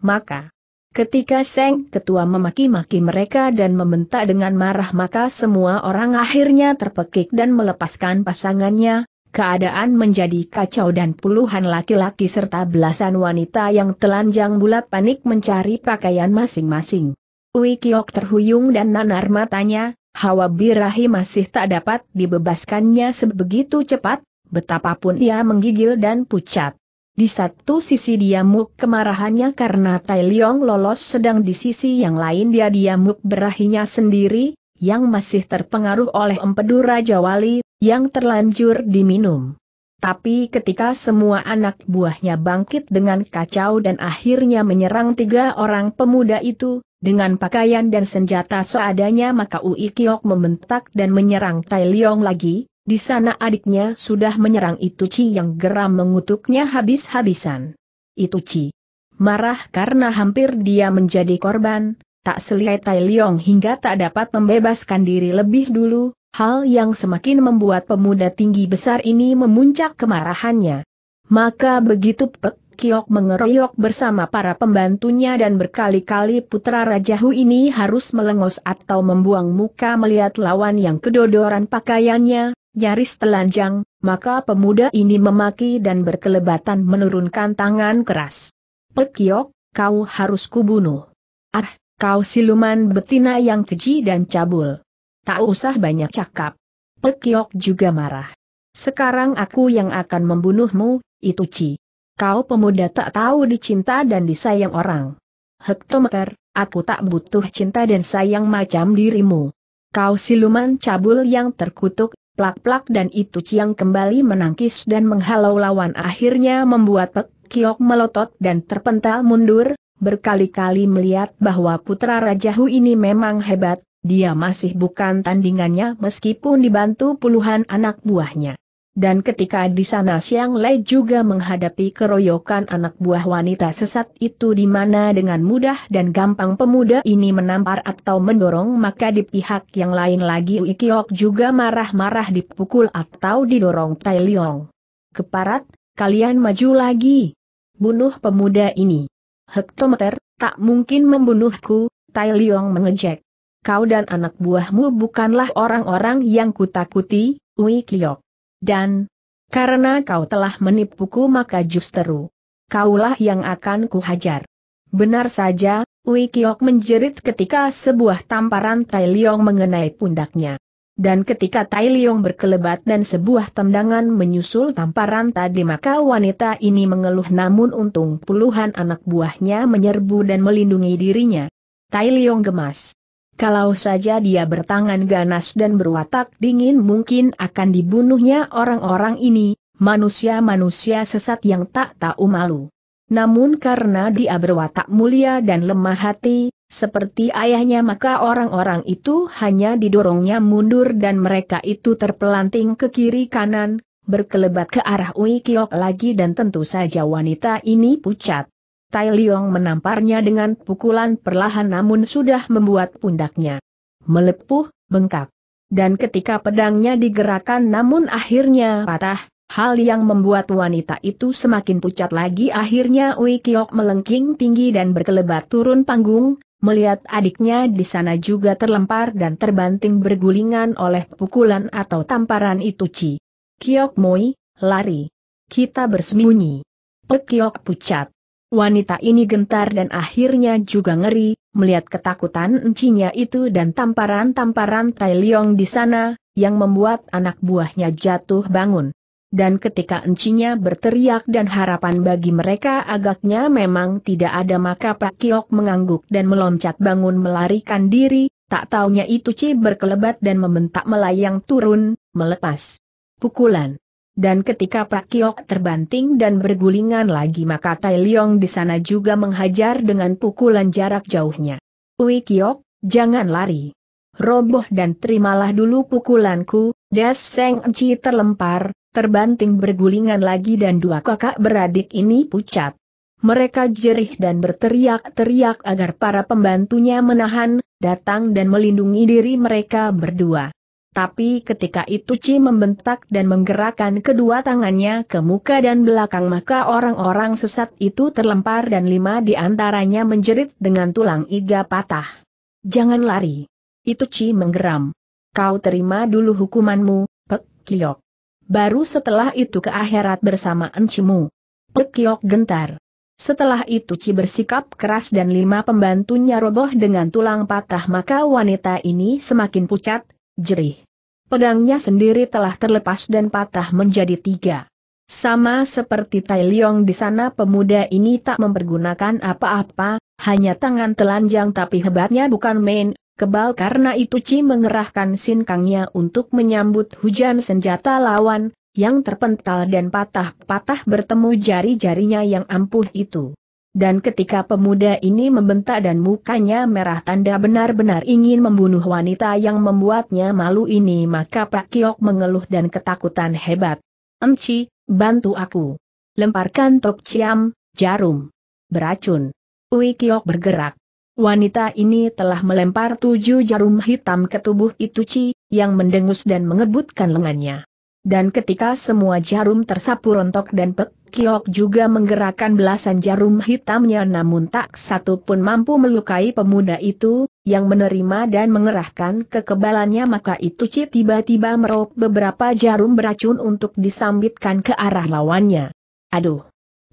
Maka, Ketika Seng Ketua memaki-maki mereka dan membentak dengan marah maka semua orang akhirnya terpekik dan melepaskan pasangannya, keadaan menjadi kacau dan puluhan laki-laki serta belasan wanita yang telanjang bulat panik mencari pakaian masing-masing. Wikiok terhuyung dan nanar matanya, hawa birahi masih tak dapat dibebaskannya sebegitu cepat, betapapun ia menggigil dan pucat. Di satu sisi dia muk kemarahannya karena Tai Leong lolos sedang di sisi yang lain dia diamuk berahinya sendiri, yang masih terpengaruh oleh empedu Raja Wali, yang terlanjur diminum. Tapi ketika semua anak buahnya bangkit dengan kacau dan akhirnya menyerang tiga orang pemuda itu, dengan pakaian dan senjata seadanya maka Ui Kiok membentak dan menyerang Tai Leong lagi, di sana adiknya sudah menyerang Itu Chi yang geram mengutuknya habis-habisan. Itu Chi, marah karena hampir dia menjadi korban, tak seliai Tai Leong hingga tak dapat membebaskan diri lebih dulu, hal yang semakin membuat pemuda tinggi besar ini memuncak kemarahannya. Maka begitu Pek Kiok mengeroyok bersama para pembantunya dan berkali-kali putra Raja Hu ini harus melengos atau membuang muka melihat lawan yang kedodoran pakaiannya, nyaris telanjang, maka pemuda ini memaki dan berkelebatan menurunkan tangan keras. Pekiok, kau harus kubunuh. Ah, kau siluman betina yang keji dan cabul. Tak usah banyak cakap. Pekiok juga marah. Sekarang aku yang akan membunuhmu, itu Ci. Kau pemuda tak tahu dicinta dan disayang orang. Hektometer, aku tak butuh cinta dan sayang macam dirimu. Kau siluman cabul yang terkutuk, plak-plak dan itu ciang kembali menangkis dan menghalau lawan akhirnya membuat Pek Kiok melotot dan terpental mundur, berkali-kali melihat bahwa putra Raja Hu ini memang hebat, dia masih bukan tandingannya meskipun dibantu puluhan anak buahnya. Dan ketika di sana Siang Lei juga menghadapi keroyokan anak buah wanita sesat itu di mana dengan mudah dan gampang pemuda ini menampar atau mendorong maka di pihak yang lain lagi Ui Kiok juga marah-marah dipukul atau didorong Tai Liong. Keparat, kalian maju lagi. Bunuh pemuda ini. Hektometer, tak mungkin membunuhku, Tai Liong mengejek. Kau dan anak buahmu bukanlah orang-orang yang kutakuti, Ui Kiok. Dan, karena kau telah menipuku maka justru, kaulah yang akan kuhajar. Benar saja, Wei Kiok menjerit ketika sebuah tamparan Tai Liong mengenai pundaknya. Dan ketika Tai Liong berkelebat dan sebuah tendangan menyusul tamparan tadi maka wanita ini mengeluh namun untung puluhan anak buahnya menyerbu dan melindungi dirinya. Tai Liong gemas. Kalau saja dia bertangan ganas dan berwatak dingin mungkin akan dibunuhnya orang-orang ini, manusia-manusia sesat yang tak tahu malu. Namun karena dia berwatak mulia dan lemah hati, seperti ayahnya maka orang-orang itu hanya didorongnya mundur dan mereka itu terpelanting ke kiri kanan, berkelebat ke arah Uikiok lagi dan tentu saja wanita ini pucat. Tai Liong menamparnya dengan pukulan perlahan namun sudah membuat pundaknya melepuh, bengkak. Dan ketika pedangnya digerakkan namun akhirnya patah, hal yang membuat wanita itu semakin pucat lagi akhirnya Ui Kiok melengking tinggi dan berkelebat turun panggung, melihat adiknya di sana juga terlempar dan terbanting bergulingan oleh pukulan atau tamparan itu Ci. Kiok Moi, lari. Kita bersembunyi. Pekiok pucat. Wanita ini gentar dan akhirnya juga ngeri, melihat ketakutan encinya itu dan tamparan-tamparan Tai Leong di sana, yang membuat anak buahnya jatuh bangun. Dan ketika encinya berteriak dan harapan bagi mereka agaknya memang tidak ada maka Pak Kiok mengangguk dan meloncat bangun melarikan diri, tak taunya itu Ci berkelebat dan membentak melayang turun, melepas pukulan. Dan ketika Pak Kiok terbanting dan bergulingan lagi maka Tai Leong di sana juga menghajar dengan pukulan jarak jauhnya. Ui Kiok, jangan lari. Roboh dan terimalah dulu pukulanku, Des Seng Enci terlempar, terbanting bergulingan lagi dan dua kakak beradik ini pucat. Mereka jerih dan berteriak-teriak agar para pembantunya menahan, datang dan melindungi diri mereka berdua. Tapi ketika itu Ci membentak dan menggerakkan kedua tangannya ke muka dan belakang maka orang-orang sesat itu terlempar dan lima di antaranya menjerit dengan tulang iga patah. Jangan lari. Itu Ci menggeram. Kau terima dulu hukumanmu, Pek Kiyok. Baru setelah itu ke akhirat bersama Encimu. Pek Kiyok gentar. Setelah itu Ci bersikap keras dan lima pembantunya roboh dengan tulang patah maka wanita ini semakin pucat, jerih. Pedangnya sendiri telah terlepas dan patah menjadi tiga. Sama seperti Tai Leong di sana pemuda ini tak mempergunakan apa-apa, hanya tangan telanjang tapi hebatnya bukan main, kebal karena itu Ci mengerahkan sinkangnya untuk menyambut hujan senjata lawan, yang terpental dan patah-patah bertemu jari-jarinya yang ampuh itu. Dan ketika pemuda ini membentak dan mukanya merah tanda benar-benar ingin membunuh wanita yang membuatnya malu ini maka Pak Kiok mengeluh dan ketakutan hebat. Enci, bantu aku. Lemparkan tok ciam, jarum. Beracun. Ui Kiok bergerak. Wanita ini telah melempar tujuh jarum hitam ke tubuh Ituci, yang mendengus dan mengebutkan lengannya. Dan ketika semua jarum tersapu rontok dan pek, Kiok juga menggerakkan belasan jarum hitamnya namun tak satu pun mampu melukai pemuda itu, yang menerima dan mengerahkan kekebalannya maka itu Ci tiba-tiba merop beberapa jarum beracun untuk disambitkan ke arah lawannya. Aduh!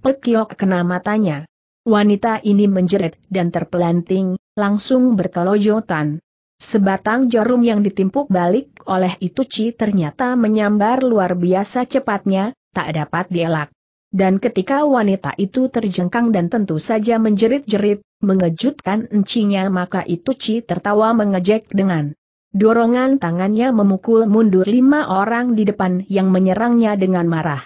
Pek Kiok kena matanya. Wanita ini menjerit dan terpelanting, langsung berkelojotan. Sebatang jarum yang ditimpuk balik oleh Itu Ituchi ternyata menyambar luar biasa cepatnya, tak dapat dielak. Dan ketika wanita itu terjengkang dan tentu saja menjerit-jerit, mengejutkan encinya maka Itu Ituchi tertawa mengejek dengan dorongan tangannya memukul mundur lima orang di depan yang menyerangnya dengan marah.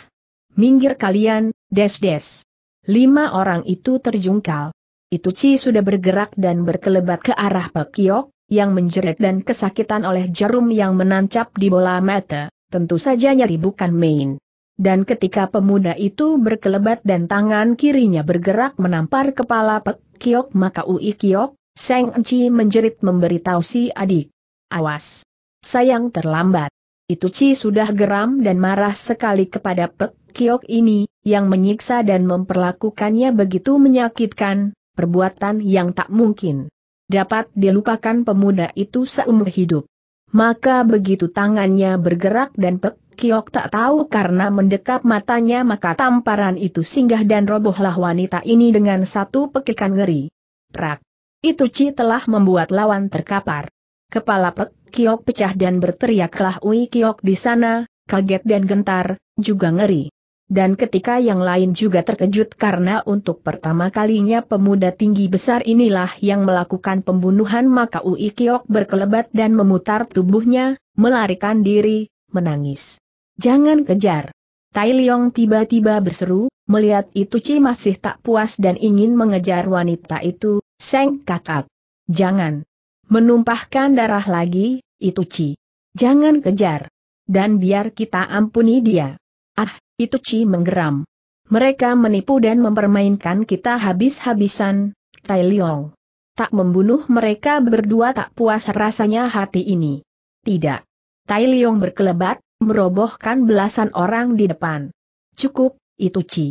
Minggir kalian, des-des. Lima orang itu terjungkal. Itu Ituchi sudah bergerak dan berkelebat ke arah Pekiok, yang menjerit dan kesakitan oleh jarum yang menancap di bola mata, tentu saja nyari bukan main. Dan ketika pemuda itu berkelebat dan tangan kirinya bergerak menampar kepala Pek Kiok maka Ui Kiok, Seng Enci menjerit memberitahu si adik. Awas! Sayang terlambat. Itu Ci sudah geram dan marah sekali kepada Pek Kiok ini, yang menyiksa dan memperlakukannya begitu menyakitkan, perbuatan yang tak mungkin dapat dilupakan pemuda itu seumur hidup. Maka begitu tangannya bergerak dan Pek Kiok tak tahu karena mendekap matanya maka tamparan itu singgah dan robohlah wanita ini dengan satu pekikan ngeri. Prak. Itu Ci telah membuat lawan terkapar. Kepala Pek Kiok pecah dan berteriaklah Ui Kiok di sana, kaget dan gentar, juga ngeri dan ketika yang lain juga terkejut karena untuk pertama kalinya pemuda tinggi besar inilah yang melakukan pembunuhan maka Ui Kiok berkelebat dan memutar tubuhnya, melarikan diri, menangis. Jangan kejar. Tai Leong tiba-tiba berseru, melihat itu Ci masih tak puas dan ingin mengejar wanita itu, Seng kakak. Jangan. Menumpahkan darah lagi, itu Ci. Jangan kejar. Dan biar kita ampuni dia. Ah, itu Ci menggeram. Mereka menipu dan mempermainkan kita habis-habisan, Tai Liong. Tak membunuh mereka berdua tak puas rasanya hati ini. Tidak. Tai Liong berkelebat, merobohkan belasan orang di depan. Cukup, itu Ci.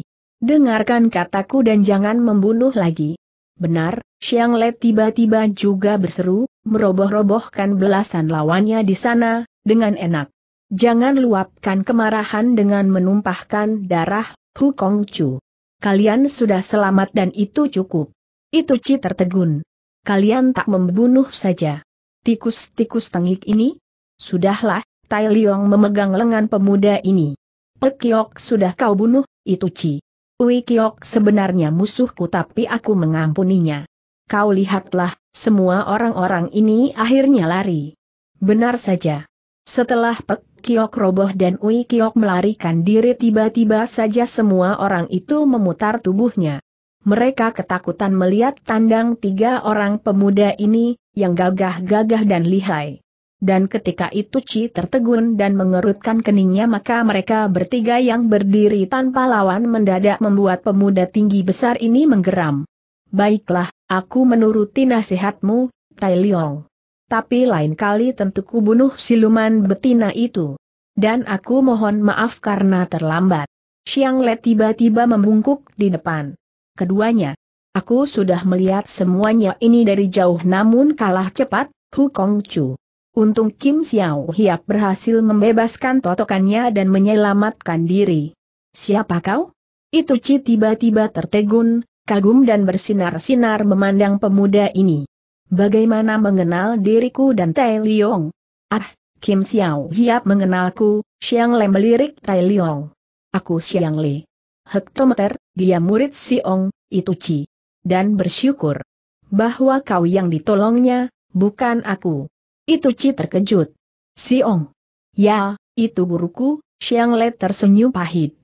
Dengarkan kataku dan jangan membunuh lagi. Benar, Xiang Le tiba-tiba juga berseru, meroboh-robohkan belasan lawannya di sana, dengan enak. Jangan luapkan kemarahan dengan menumpahkan darah, Hu Kong Chu. Kalian sudah selamat dan itu cukup. Itu Ci tertegun. Kalian tak membunuh saja. Tikus-tikus tengik ini? Sudahlah, Tai Liong memegang lengan pemuda ini. Pekiok sudah kau bunuh, itu Ci. Ui Kiok sebenarnya musuhku tapi aku mengampuninya. Kau lihatlah, semua orang-orang ini akhirnya lari. Benar saja. Setelah Pek Kiok roboh dan Ui Kiok melarikan diri tiba-tiba saja semua orang itu memutar tubuhnya. Mereka ketakutan melihat tandang tiga orang pemuda ini, yang gagah-gagah dan lihai. Dan ketika itu Ci tertegun dan mengerutkan keningnya maka mereka bertiga yang berdiri tanpa lawan mendadak membuat pemuda tinggi besar ini menggeram. Baiklah, aku menuruti nasihatmu, Tai Leong tapi lain kali tentu kubunuh siluman betina itu. Dan aku mohon maaf karena terlambat. Xiang Le tiba-tiba membungkuk di depan. Keduanya. Aku sudah melihat semuanya ini dari jauh namun kalah cepat, Hu Kong Chu. Untung Kim Xiao Hiap berhasil membebaskan totokannya dan menyelamatkan diri. Siapa kau? Itu Ci tiba-tiba tertegun, kagum dan bersinar-sinar memandang pemuda ini. Bagaimana mengenal diriku dan Tai Liong? Ah, Kim Xiao Hiap mengenalku, Xiang Le melirik Tai Liong. Aku Xiang Le. Hektometer, dia murid Siong, itu Ci. Dan bersyukur bahwa kau yang ditolongnya, bukan aku. Itu Ci terkejut. Siong. Ya, itu guruku, Xiang Le tersenyum pahit.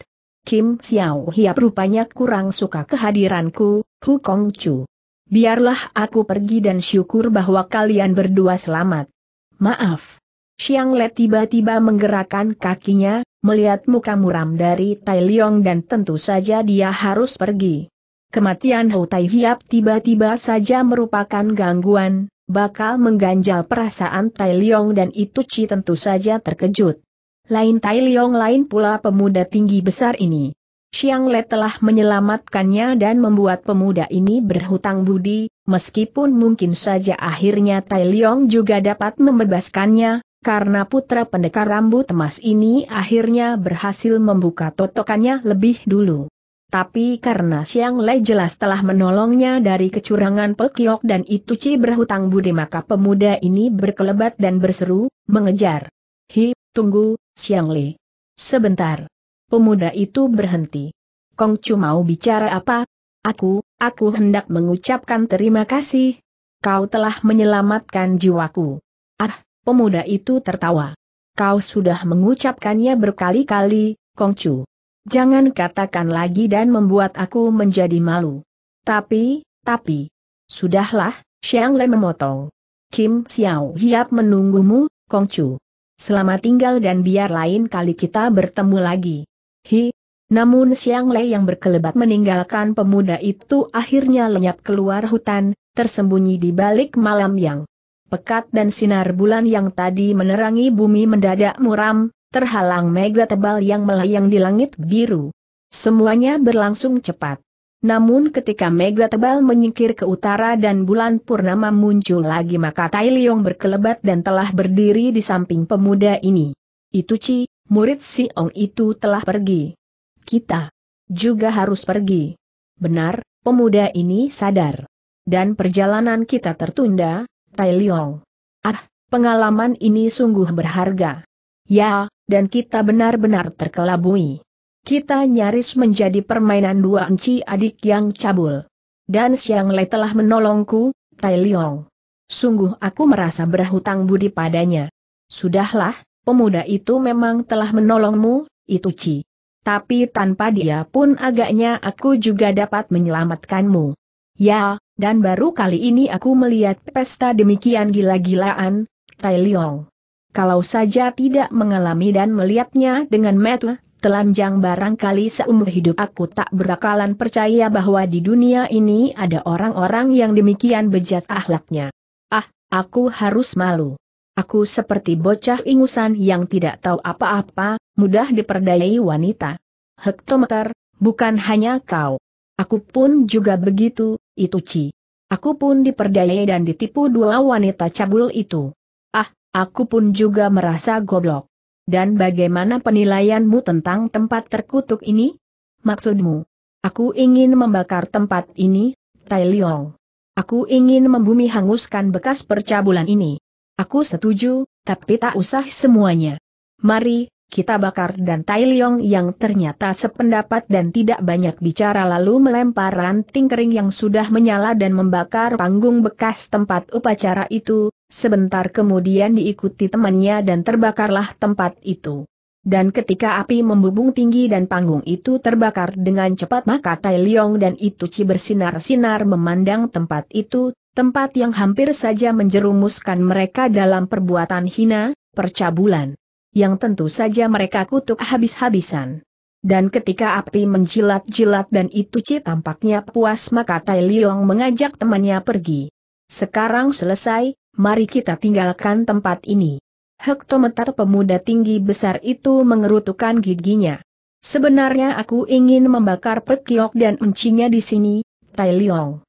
Kim Xiao Hiap rupanya kurang suka kehadiranku, Hu Kong Chu. Biarlah aku pergi dan syukur bahwa kalian berdua selamat. Maaf. Xiang Le tiba-tiba menggerakkan kakinya, melihat muka muram dari Tai Liong dan tentu saja dia harus pergi. Kematian Hou Tai Hiap tiba-tiba saja merupakan gangguan, bakal mengganjal perasaan Tai Liong dan itu Chi tentu saja terkejut. Lain Tai Liong lain pula pemuda tinggi besar ini. Xiang Le telah menyelamatkannya dan membuat pemuda ini berhutang budi, meskipun mungkin saja akhirnya Tai Leong juga dapat membebaskannya, karena putra pendekar rambut emas ini akhirnya berhasil membuka totokannya lebih dulu. Tapi karena Xiang Le jelas telah menolongnya dari kecurangan Pekiok dan Ituci berhutang budi maka pemuda ini berkelebat dan berseru, mengejar. Hi, tunggu, Xiang Le. Sebentar. Pemuda itu berhenti. Kongcu mau bicara apa? Aku, aku hendak mengucapkan terima kasih. Kau telah menyelamatkan jiwaku. Ah, pemuda itu tertawa. Kau sudah mengucapkannya berkali-kali, Kongcu. Jangan katakan lagi dan membuat aku menjadi malu. Tapi, tapi. Sudahlah, Xiang Le memotong. Kim Xiao Hiap menunggumu, Kongcu. Selamat tinggal dan biar lain kali kita bertemu lagi. Hi, namun Siang Lei yang berkelebat meninggalkan pemuda itu akhirnya lenyap keluar hutan, tersembunyi di balik malam yang pekat dan sinar bulan yang tadi menerangi bumi mendadak muram, terhalang mega tebal yang melayang di langit biru. Semuanya berlangsung cepat. Namun ketika mega tebal menyingkir ke utara dan bulan purnama muncul lagi maka Tai Leong berkelebat dan telah berdiri di samping pemuda ini. Itu Ci, Murid si Ong itu telah pergi. Kita juga harus pergi. Benar, pemuda ini sadar. Dan perjalanan kita tertunda, Tai Liong. Ah, pengalaman ini sungguh berharga. Ya, dan kita benar-benar terkelabui. Kita nyaris menjadi permainan dua enci adik yang cabul. Dan Siang Lei telah menolongku, Tai Liong. Sungguh aku merasa berhutang budi padanya. Sudahlah, pemuda itu memang telah menolongmu, itu Ci. Tapi tanpa dia pun agaknya aku juga dapat menyelamatkanmu. Ya, dan baru kali ini aku melihat pesta demikian gila-gilaan, Tai Leong. Kalau saja tidak mengalami dan melihatnya dengan metu, telanjang barangkali seumur hidup aku tak berakalan percaya bahwa di dunia ini ada orang-orang yang demikian bejat ahlaknya. Ah, aku harus malu. Aku seperti bocah ingusan yang tidak tahu apa-apa, mudah diperdayai wanita. Hektometer, bukan hanya kau. Aku pun juga begitu, itu Ci. Aku pun diperdayai dan ditipu dua wanita cabul itu. Ah, aku pun juga merasa goblok. Dan bagaimana penilaianmu tentang tempat terkutuk ini? Maksudmu? Aku ingin membakar tempat ini, Tai Liong. Aku ingin membumi hanguskan bekas percabulan ini. Aku setuju, tapi tak usah semuanya. Mari, kita bakar dan Tai Leong yang ternyata sependapat dan tidak banyak bicara lalu melempar ranting kering yang sudah menyala dan membakar panggung bekas tempat upacara itu, sebentar kemudian diikuti temannya dan terbakarlah tempat itu. Dan ketika api membubung tinggi dan panggung itu terbakar dengan cepat maka Tai Liong dan Ituci bersinar-sinar memandang tempat itu, tempat yang hampir saja menjerumuskan mereka dalam perbuatan hina, percabulan. Yang tentu saja mereka kutuk habis-habisan. Dan ketika api menjilat-jilat dan Ituci tampaknya puas maka Tai Liong mengajak temannya pergi. Sekarang selesai, mari kita tinggalkan tempat ini. Hektometer pemuda tinggi besar itu mengerutukan giginya. Sebenarnya aku ingin membakar Pekiok dan encinya di sini, Tai Liong.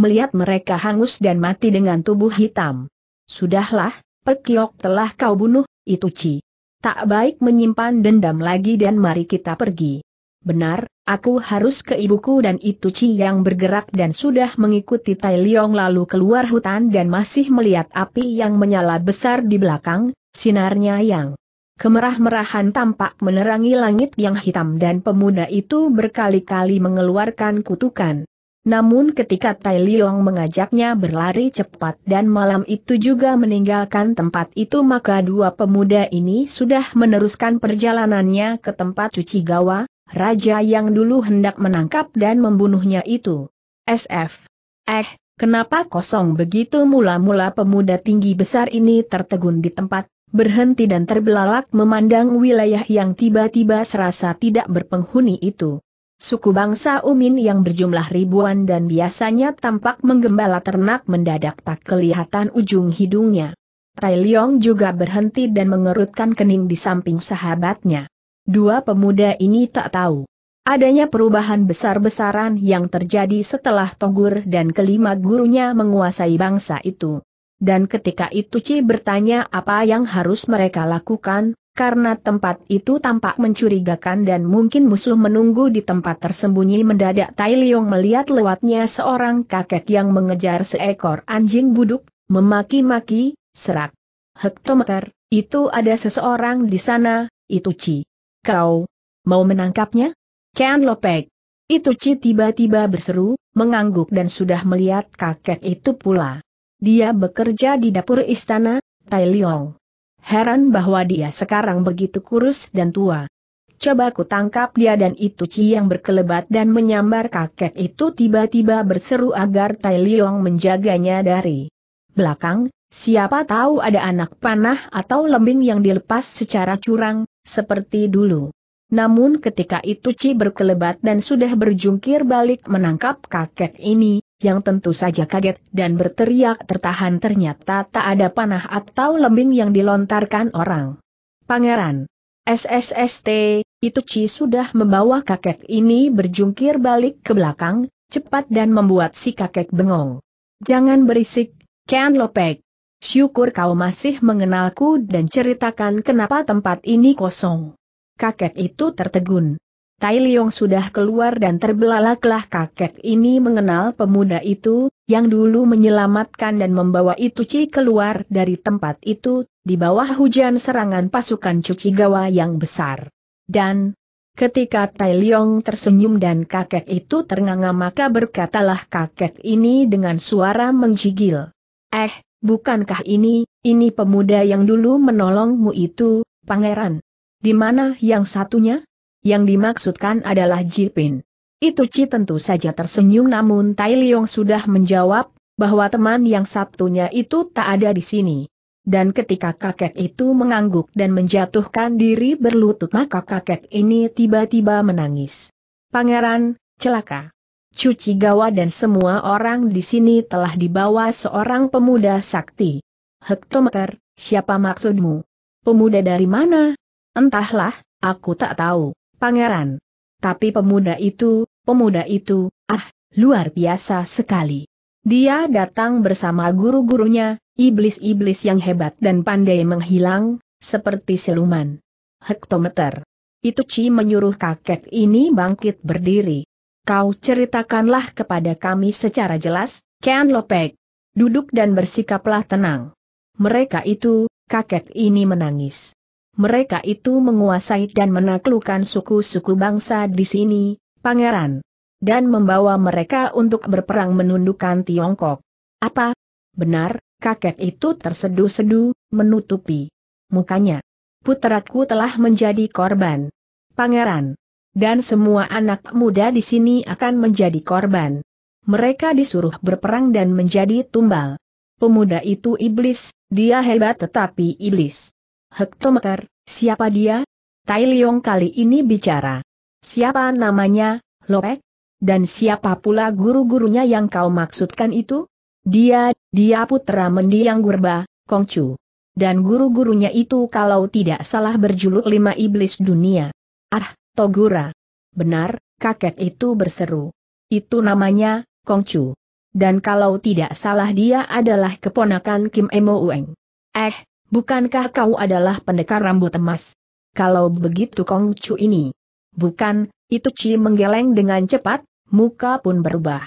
Melihat mereka hangus dan mati dengan tubuh hitam. Sudahlah, Pekiok telah kau bunuh, itu Ci. Tak baik menyimpan dendam lagi dan mari kita pergi. Benar, aku harus ke ibuku dan itu Ci yang bergerak dan sudah mengikuti Tai Liong lalu keluar hutan dan masih melihat api yang menyala besar di belakang, Sinarnya yang kemerah-merahan tampak menerangi langit yang hitam dan pemuda itu berkali-kali mengeluarkan kutukan. Namun ketika Tai Liong mengajaknya berlari cepat dan malam itu juga meninggalkan tempat itu maka dua pemuda ini sudah meneruskan perjalanannya ke tempat cuci gawa, raja yang dulu hendak menangkap dan membunuhnya itu. SF. Eh, kenapa kosong begitu mula-mula pemuda tinggi besar ini tertegun di tempat berhenti dan terbelalak memandang wilayah yang tiba-tiba serasa tidak berpenghuni itu. Suku bangsa Umin yang berjumlah ribuan dan biasanya tampak menggembala ternak mendadak tak kelihatan ujung hidungnya. Tai Leong juga berhenti dan mengerutkan kening di samping sahabatnya. Dua pemuda ini tak tahu. Adanya perubahan besar-besaran yang terjadi setelah Togur dan kelima gurunya menguasai bangsa itu dan ketika itu Ci bertanya apa yang harus mereka lakukan, karena tempat itu tampak mencurigakan dan mungkin musuh menunggu di tempat tersembunyi mendadak Tai Leong melihat lewatnya seorang kakek yang mengejar seekor anjing buduk, memaki-maki, serak. Hektometer, itu ada seseorang di sana, itu Ci. Kau, mau menangkapnya? Ken Lopek. Itu Ci tiba-tiba berseru, mengangguk dan sudah melihat kakek itu pula. Dia bekerja di dapur istana, Tai Liong. Heran bahwa dia sekarang begitu kurus dan tua. Coba ku tangkap dia dan itu Ci yang berkelebat dan menyambar kakek itu tiba-tiba berseru agar Tai Liong menjaganya dari belakang, siapa tahu ada anak panah atau lembing yang dilepas secara curang, seperti dulu. Namun ketika itu Ci berkelebat dan sudah berjungkir balik menangkap kakek ini, yang tentu saja kaget dan berteriak tertahan ternyata tak ada panah atau lembing yang dilontarkan orang. Pangeran SSST, itu Ci sudah membawa kakek ini berjungkir balik ke belakang, cepat dan membuat si kakek bengong. Jangan berisik, Ken Lopek. Syukur kau masih mengenalku dan ceritakan kenapa tempat ini kosong. Kakek itu tertegun. Tai Liong sudah keluar dan terbelalaklah kakek ini mengenal pemuda itu, yang dulu menyelamatkan dan membawa itu Ci keluar dari tempat itu, di bawah hujan serangan pasukan cuci Cucigawa yang besar. Dan, ketika Tai Liong tersenyum dan kakek itu ternganga maka berkatalah kakek ini dengan suara menjigil. Eh, bukankah ini, ini pemuda yang dulu menolongmu itu, pangeran? Di mana yang satunya? Yang dimaksudkan adalah Jipin. Itu Ci tentu saja tersenyum namun Tai Liong sudah menjawab, bahwa teman yang satunya itu tak ada di sini. Dan ketika kakek itu mengangguk dan menjatuhkan diri berlutut maka kakek ini tiba-tiba menangis. Pangeran, celaka. Cuci Gawa dan semua orang di sini telah dibawa seorang pemuda sakti. Hektometer, siapa maksudmu? Pemuda dari mana? Entahlah, aku tak tahu. Pangeran. Tapi pemuda itu, pemuda itu, ah, luar biasa sekali. Dia datang bersama guru-gurunya, iblis-iblis yang hebat dan pandai menghilang, seperti siluman. Hektometer. Itu ci menyuruh kakek ini bangkit berdiri. Kau ceritakanlah kepada kami secara jelas, Ken Lopek. Duduk dan bersikaplah tenang. Mereka itu, kakek ini menangis mereka itu menguasai dan menaklukkan suku-suku bangsa di sini, pangeran. Dan membawa mereka untuk berperang menundukkan Tiongkok. Apa? Benar, kakek itu tersedu sedu menutupi mukanya. Puteraku telah menjadi korban. Pangeran. Dan semua anak muda di sini akan menjadi korban. Mereka disuruh berperang dan menjadi tumbal. Pemuda itu iblis, dia hebat tetapi iblis. Hektometer, siapa dia? Tai Leong kali ini bicara. Siapa namanya, Lopek? Dan siapa pula guru-gurunya yang kau maksudkan itu? Dia, dia putra mendiang gurba, Kongcu. Dan guru-gurunya itu kalau tidak salah berjuluk lima iblis dunia. Ah, Togura. Benar, kakek itu berseru. Itu namanya, Kongcu. Dan kalau tidak salah dia adalah keponakan Kim Emo Ueng. Eh, Bukankah kau adalah pendekar rambut emas? Kalau begitu Kong Chu ini. Bukan, itu Ci menggeleng dengan cepat, muka pun berubah.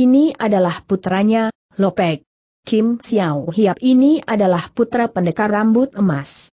Ini adalah putranya, Lopek. Kim Xiao Hiap ini adalah putra pendekar rambut emas.